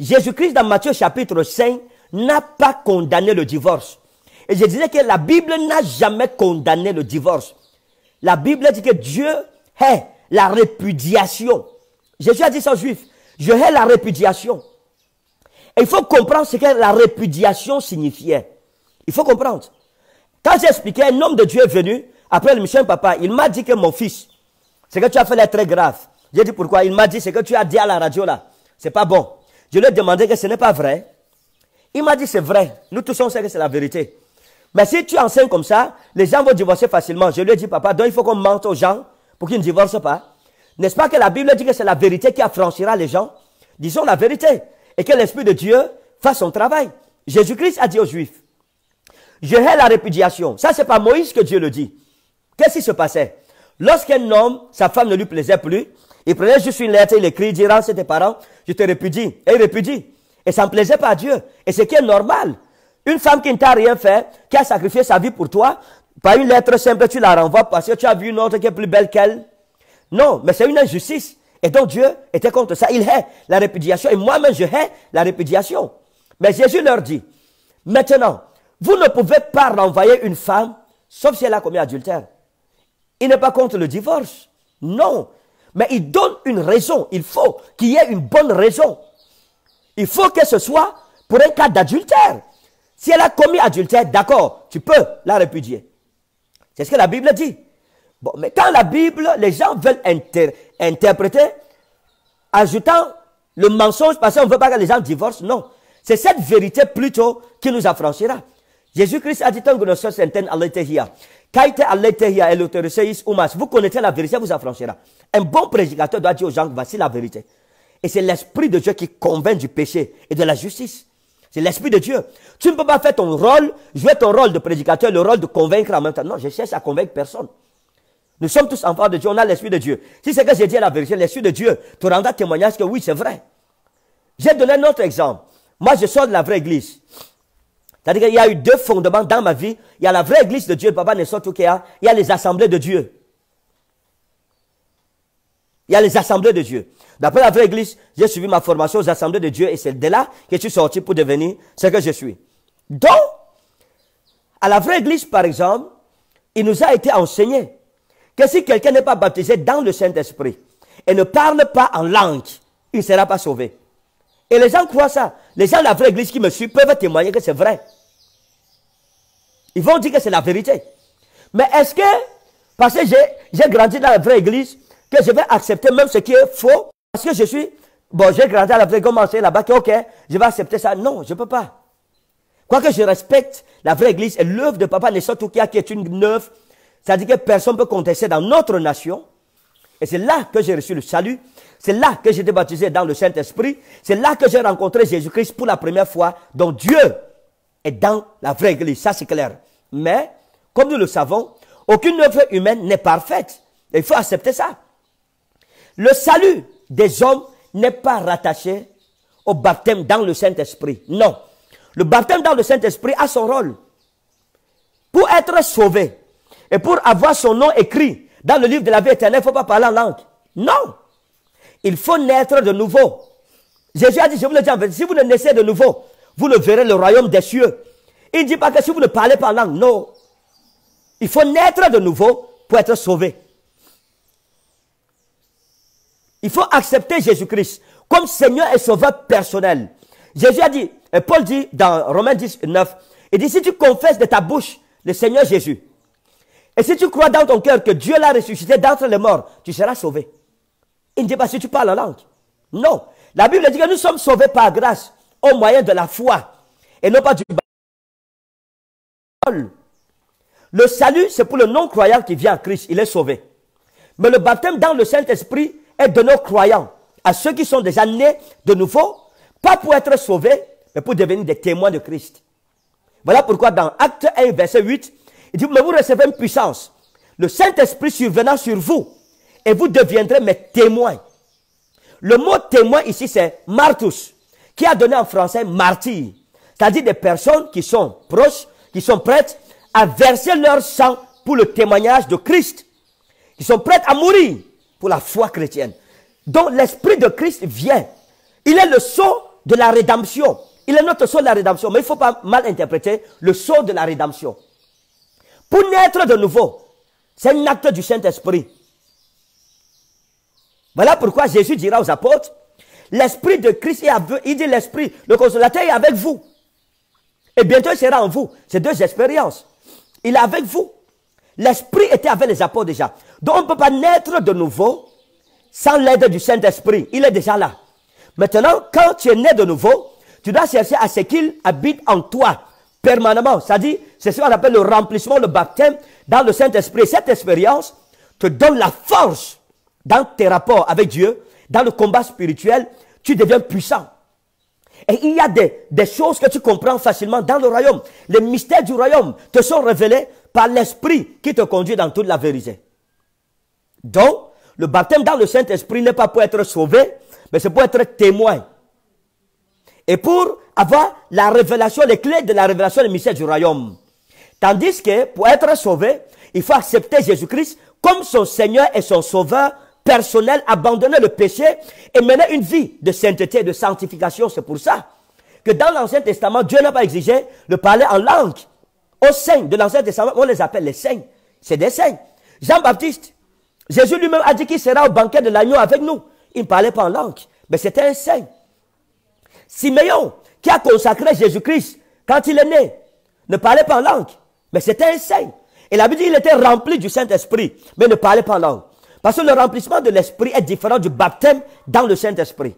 Jésus-Christ dans Matthieu chapitre 5 n'a pas condamné le divorce. Et je disais que la Bible n'a jamais condamné le divorce. La Bible dit que Dieu hait la répudiation. Jésus a dit aux Juifs, je hais la répudiation. Et il faut comprendre ce que la répudiation signifiait. Il faut comprendre. Quand j'expliquais, un homme de Dieu est venu, après le mission papa, il m'a dit que mon fils, ce que tu as fait est très grave. J'ai dit pourquoi Il m'a dit ce que tu as dit à la radio là, c'est pas bon. Je lui ai demandé que ce n'est pas vrai. Il m'a dit c'est vrai. Nous tous on sait que c'est la vérité. Mais si tu enseignes comme ça, les gens vont divorcer facilement. Je lui ai dit, papa, donc il faut qu'on mente aux gens pour qu'ils ne divorcent pas. N'est-ce pas que la Bible dit que c'est la vérité qui affranchira les gens Disons la vérité et que l'Esprit de Dieu fasse son travail. Jésus-Christ a dit aux Juifs, je hais la répudiation. Ça, c'est pas Moïse que Dieu le dit. Qu'est-ce qui se passait Lorsqu'un homme, sa femme ne lui plaisait plus, il prenait juste une lettre, il écrit, dit, rends tes parents, je te répudie. Et il répudie. Et ça ne plaisait pas à Dieu. Et ce qui est normal. Une femme qui ne t'a rien fait, qui a sacrifié sa vie pour toi, par une lettre simple, tu la renvoies parce que tu as vu une autre qui est plus belle qu'elle. Non, mais c'est une injustice. Et donc Dieu était contre ça. Il hait la répudiation. Et moi-même, je hais la répudiation. Mais Jésus leur dit, maintenant, vous ne pouvez pas renvoyer une femme, sauf si elle a commis adultère. Il n'est pas contre le divorce. Non, mais il donne une raison. Il faut qu'il y ait une bonne raison. Il faut que ce soit pour un cas d'adultère. Si elle a commis adultère, d'accord, tu peux la répudier. C'est ce que la Bible dit. Bon, mais quand la Bible, les gens veulent interpréter, ajoutant le mensonge, parce qu'on ne veut pas que les gens divorcent, non. C'est cette vérité plutôt qui nous affranchira. Jésus-Christ a dit, tant que hier. » Vous connaissez la vérité, vous affranchira. Un bon prédicateur doit dire aux gens, voici la vérité. Et c'est l'Esprit de Dieu qui convainc du péché et de la justice. C'est l'Esprit de Dieu. Tu ne peux pas faire ton rôle, jouer ton rôle de prédicateur, le rôle de convaincre en même temps. Non, je cherche à convaincre personne. Nous sommes tous enfants de Dieu, on a l'Esprit de Dieu. Si c'est que j'ai dit la vérité, l'Esprit de Dieu te rendra témoignage que oui, c'est vrai. J'ai donné un autre exemple. Moi, je sors de la vraie église. C'est-à-dire qu'il y a eu deux fondements dans ma vie. Il y a la vraie église de Dieu, Papa Nesotokea. Il y a les assemblées de Dieu. Il y a les assemblées de Dieu. D'après la vraie église, j'ai suivi ma formation aux assemblées de Dieu et c'est de là que je suis sorti pour devenir ce que je suis. Donc, à la vraie église, par exemple, il nous a été enseigné que si quelqu'un n'est pas baptisé dans le Saint-Esprit et ne parle pas en langue, il ne sera pas sauvé. Et les gens croient ça. Les gens de la vraie église qui me suivent peuvent témoigner que c'est vrai. Ils vont dire que c'est la vérité. Mais est-ce que, parce que j'ai grandi dans la vraie église, que je vais accepter même ce qui est faux, parce que je suis, bon, j'ai grandi à la vraie église, là-bas, ok, je vais accepter ça. Non, je ne peux pas. Quoique je respecte la vraie église et l'œuvre de Papa Nessotoukia qui est une œuvre, c'est-à-dire que personne ne peut contester dans notre nation. Et c'est là que j'ai reçu le salut, c'est là que été baptisé dans le Saint-Esprit. C'est là que j'ai rencontré Jésus-Christ pour la première fois. Donc Dieu est dans la vraie Église, ça c'est clair. Mais, comme nous le savons, aucune œuvre humaine n'est parfaite. il faut accepter ça. Le salut des hommes n'est pas rattaché au baptême dans le Saint-Esprit. Non. Le baptême dans le Saint-Esprit a son rôle. Pour être sauvé et pour avoir son nom écrit dans le livre de la vie éternelle, il ne faut pas parler en langue. Non. Il faut naître de nouveau. Jésus a dit, je vous le dis en fait, si vous ne naissez de nouveau, vous ne verrez le royaume des cieux. Il ne dit pas que si vous ne parlez pas en langue, non. Il faut naître de nouveau pour être sauvé. Il faut accepter Jésus-Christ comme Seigneur et Sauveur personnel. Jésus a dit, et Paul dit dans Romains 10, 9, il dit, si tu confesses de ta bouche le Seigneur Jésus, et si tu crois dans ton cœur que Dieu l'a ressuscité d'entre les morts, tu seras sauvé. Il ne dit pas bah, si tu parles la langue. Non. La Bible dit que nous sommes sauvés par grâce au moyen de la foi et non pas du baptême. Le salut, c'est pour le non-croyant qui vient à Christ. Il est sauvé. Mais le baptême dans le Saint-Esprit est de nos croyants, à ceux qui sont déjà nés de nouveau, pas pour être sauvés, mais pour devenir des témoins de Christ. Voilà pourquoi dans Acte 1, verset 8, il dit, mais vous recevez une puissance, le Saint-Esprit survenant sur vous, et vous deviendrez mes témoins. Le mot témoin ici, c'est martus, qui a donné en français martyr. C'est-à-dire des personnes qui sont proches, qui sont prêtes à verser leur sang pour le témoignage de Christ. Qui sont prêtes à mourir pour la foi chrétienne. Donc l'Esprit de Christ vient. Il est le sceau de la rédemption. Il est notre sceau de la rédemption. Mais il ne faut pas mal interpréter le sceau de la rédemption. Pour naître de nouveau, c'est un acte du Saint-Esprit. Voilà pourquoi Jésus dira aux apôtres, l'Esprit de Christ est avec, il dit l'Esprit, le consolateur est avec vous. Et bientôt il sera en vous. Ces deux expériences. Il est avec vous. L'Esprit était avec les apôtres déjà. Donc on ne peut pas naître de nouveau sans l'aide du Saint-Esprit. Il est déjà là. Maintenant, quand tu es né de nouveau, tu dois chercher à ce qu'il habite en toi permanemment. C'est-à-dire, c'est ce qu'on appelle le remplissement, le baptême dans le Saint-Esprit. Cette expérience te donne la force dans tes rapports avec Dieu, dans le combat spirituel, tu deviens puissant. Et il y a des, choses que tu comprends facilement dans le royaume. Les mystères du royaume te sont révélés par l'Esprit qui te conduit dans toute la vérité. Donc, le baptême dans le Saint-Esprit n'est pas pour être sauvé, mais c'est pour être témoin. Et pour avoir la révélation, les clés de la révélation des mystères du royaume. Tandis que pour être sauvé, il faut accepter Jésus-Christ comme son Seigneur et son Sauveur personnel, abandonner le péché et mener une vie de sainteté et de sanctification. C'est pour ça que dans l'Ancien Testament, Dieu n'a pas exigé de parler en langue. Au saints de l'Ancien Testament, on les appelle les saints. C'est des saints. Jean-Baptiste, Jésus lui-même a dit qu'il sera au banquet de l'agneau avec nous. Il ne parlait pas en langue, mais c'était un saint. Siméon, qui a consacré Jésus-Christ quand il est né, ne parlait pas en langue, mais c'était un saint. Et la Bible dit qu'il était rempli du Saint-Esprit, mais ne parlait pas en langue. Parce que le remplissement de l'Esprit est différent du baptême dans le Saint-Esprit.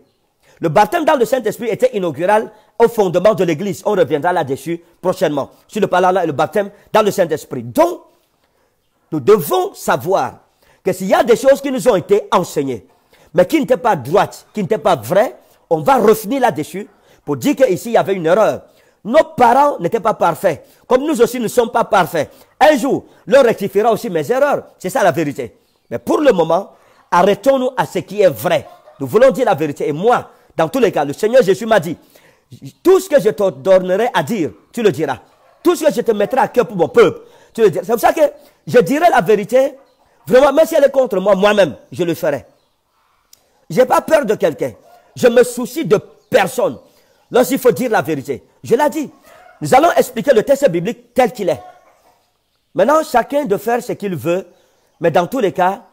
Le baptême dans le Saint-Esprit était inaugural au fondement de l'Église. On reviendra là-dessus prochainement, sur le, et le baptême dans le Saint-Esprit. Donc, nous devons savoir que s'il y a des choses qui nous ont été enseignées, mais qui n'étaient pas droites, qui n'étaient pas vraies, on va revenir là-dessus pour dire qu'ici, il y avait une erreur. Nos parents n'étaient pas parfaits, comme nous aussi ne sommes pas parfaits. Un jour, l'on rectifiera aussi mes erreurs. C'est ça la vérité. Mais pour le moment, arrêtons-nous à ce qui est vrai. Nous voulons dire la vérité. Et moi, dans tous les cas, le Seigneur Jésus m'a dit, tout ce que je t'ordonnerai à dire, tu le diras. Tout ce que je te mettrai à cœur pour mon peuple, tu le diras. C'est pour ça que je dirai la vérité, vraiment, même si elle est contre moi, moi-même, je le ferai. Je n'ai pas peur de quelqu'un. Je me soucie de personne. Lorsqu'il faut dire la vérité, je l'ai dit. Nous allons expliquer le texte biblique tel qu'il est. Maintenant, chacun de faire ce qu'il veut mais dans tous les cas,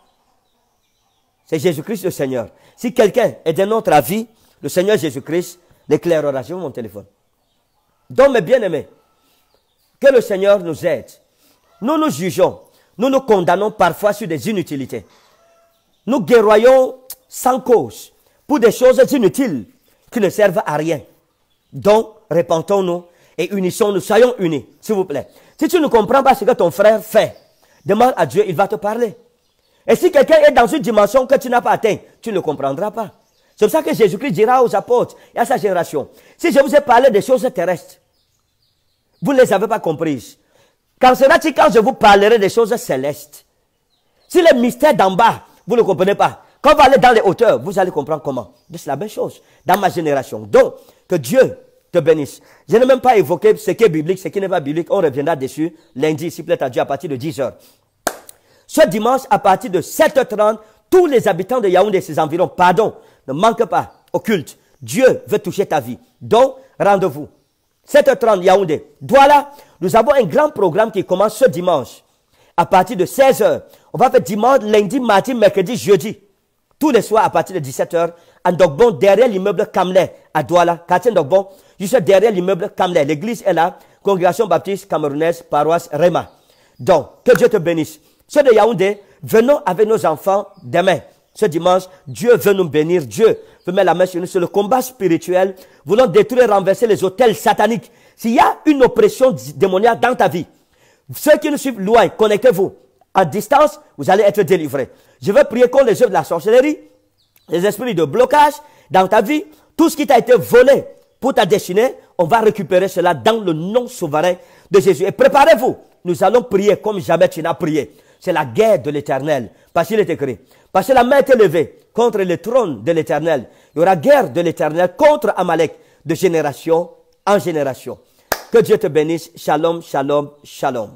c'est Jésus-Christ le Seigneur. Si quelqu'un est d'un notre avis, le Seigneur Jésus-Christ l'éclairera. sur mon téléphone. Donc, mes bien-aimés, que le Seigneur nous aide. Nous nous jugeons, nous nous condamnons parfois sur des inutilités. Nous guerroyons sans cause pour des choses inutiles qui ne servent à rien. Donc, repentons nous et unissons-nous, soyons unis, s'il vous plaît. Si tu ne comprends pas ce que ton frère fait, Demande à Dieu, il va te parler. Et si quelqu'un est dans une dimension que tu n'as pas atteint, tu ne comprendras pas. C'est pour ça que Jésus-Christ dira aux apôtres et à sa génération, si je vous ai parlé des choses terrestres, vous ne les avez pas comprises. Quand sera-t-il quand je vous parlerai des choses célestes Si les mystères d'en bas, vous ne comprenez pas. Quand vous allez dans les hauteurs, vous allez comprendre comment. C'est la même chose dans ma génération. Donc, que Dieu te bénisse. Je n'ai même pas évoqué ce qui est biblique, ce qui n'est pas biblique. On reviendra dessus lundi, s'il plaît à Dieu, à partir de 10h. Ce dimanche, à partir de 7h30, tous les habitants de Yaoundé et ses environs, pardon, ne manquent pas au culte. Dieu veut toucher ta vie. Donc, rendez-vous. 7h30, Yaoundé. Douala, nous avons un grand programme qui commence ce dimanche. À partir de 16h, on va faire dimanche, lundi, mardi, mercredi, jeudi. Tous les soirs à partir de 17h, en Dogbon, derrière l'immeuble Kamlé, à Douala, derrière l'immeuble Kamler. L'église est là, congrégation baptiste camerounaise, paroisse Rema. Donc, que Dieu te bénisse. Ceux de Yaoundé, venons avec nos enfants demain. Ce dimanche, Dieu veut nous bénir. Dieu veut mettre la main sur nous. C'est le combat spirituel. Voulons détruire, renverser les hôtels sataniques. S'il y a une oppression démoniaque dans ta vie, ceux qui nous suivent loin, connectez-vous. À distance, vous allez être délivrés. Je veux prier contre les œuvres de la sorcellerie, les esprits de blocage dans ta vie, tout ce qui t'a été volé pour ta destinée, on va récupérer cela dans le nom souverain de Jésus. Et préparez-vous, nous allons prier comme jamais tu n'as prié. C'est la guerre de l'éternel. Parce qu'il est écrit. Parce que la main est levée contre le trône de l'éternel. Il y aura guerre de l'éternel contre Amalek de génération en génération. Que Dieu te bénisse. Shalom, shalom, shalom.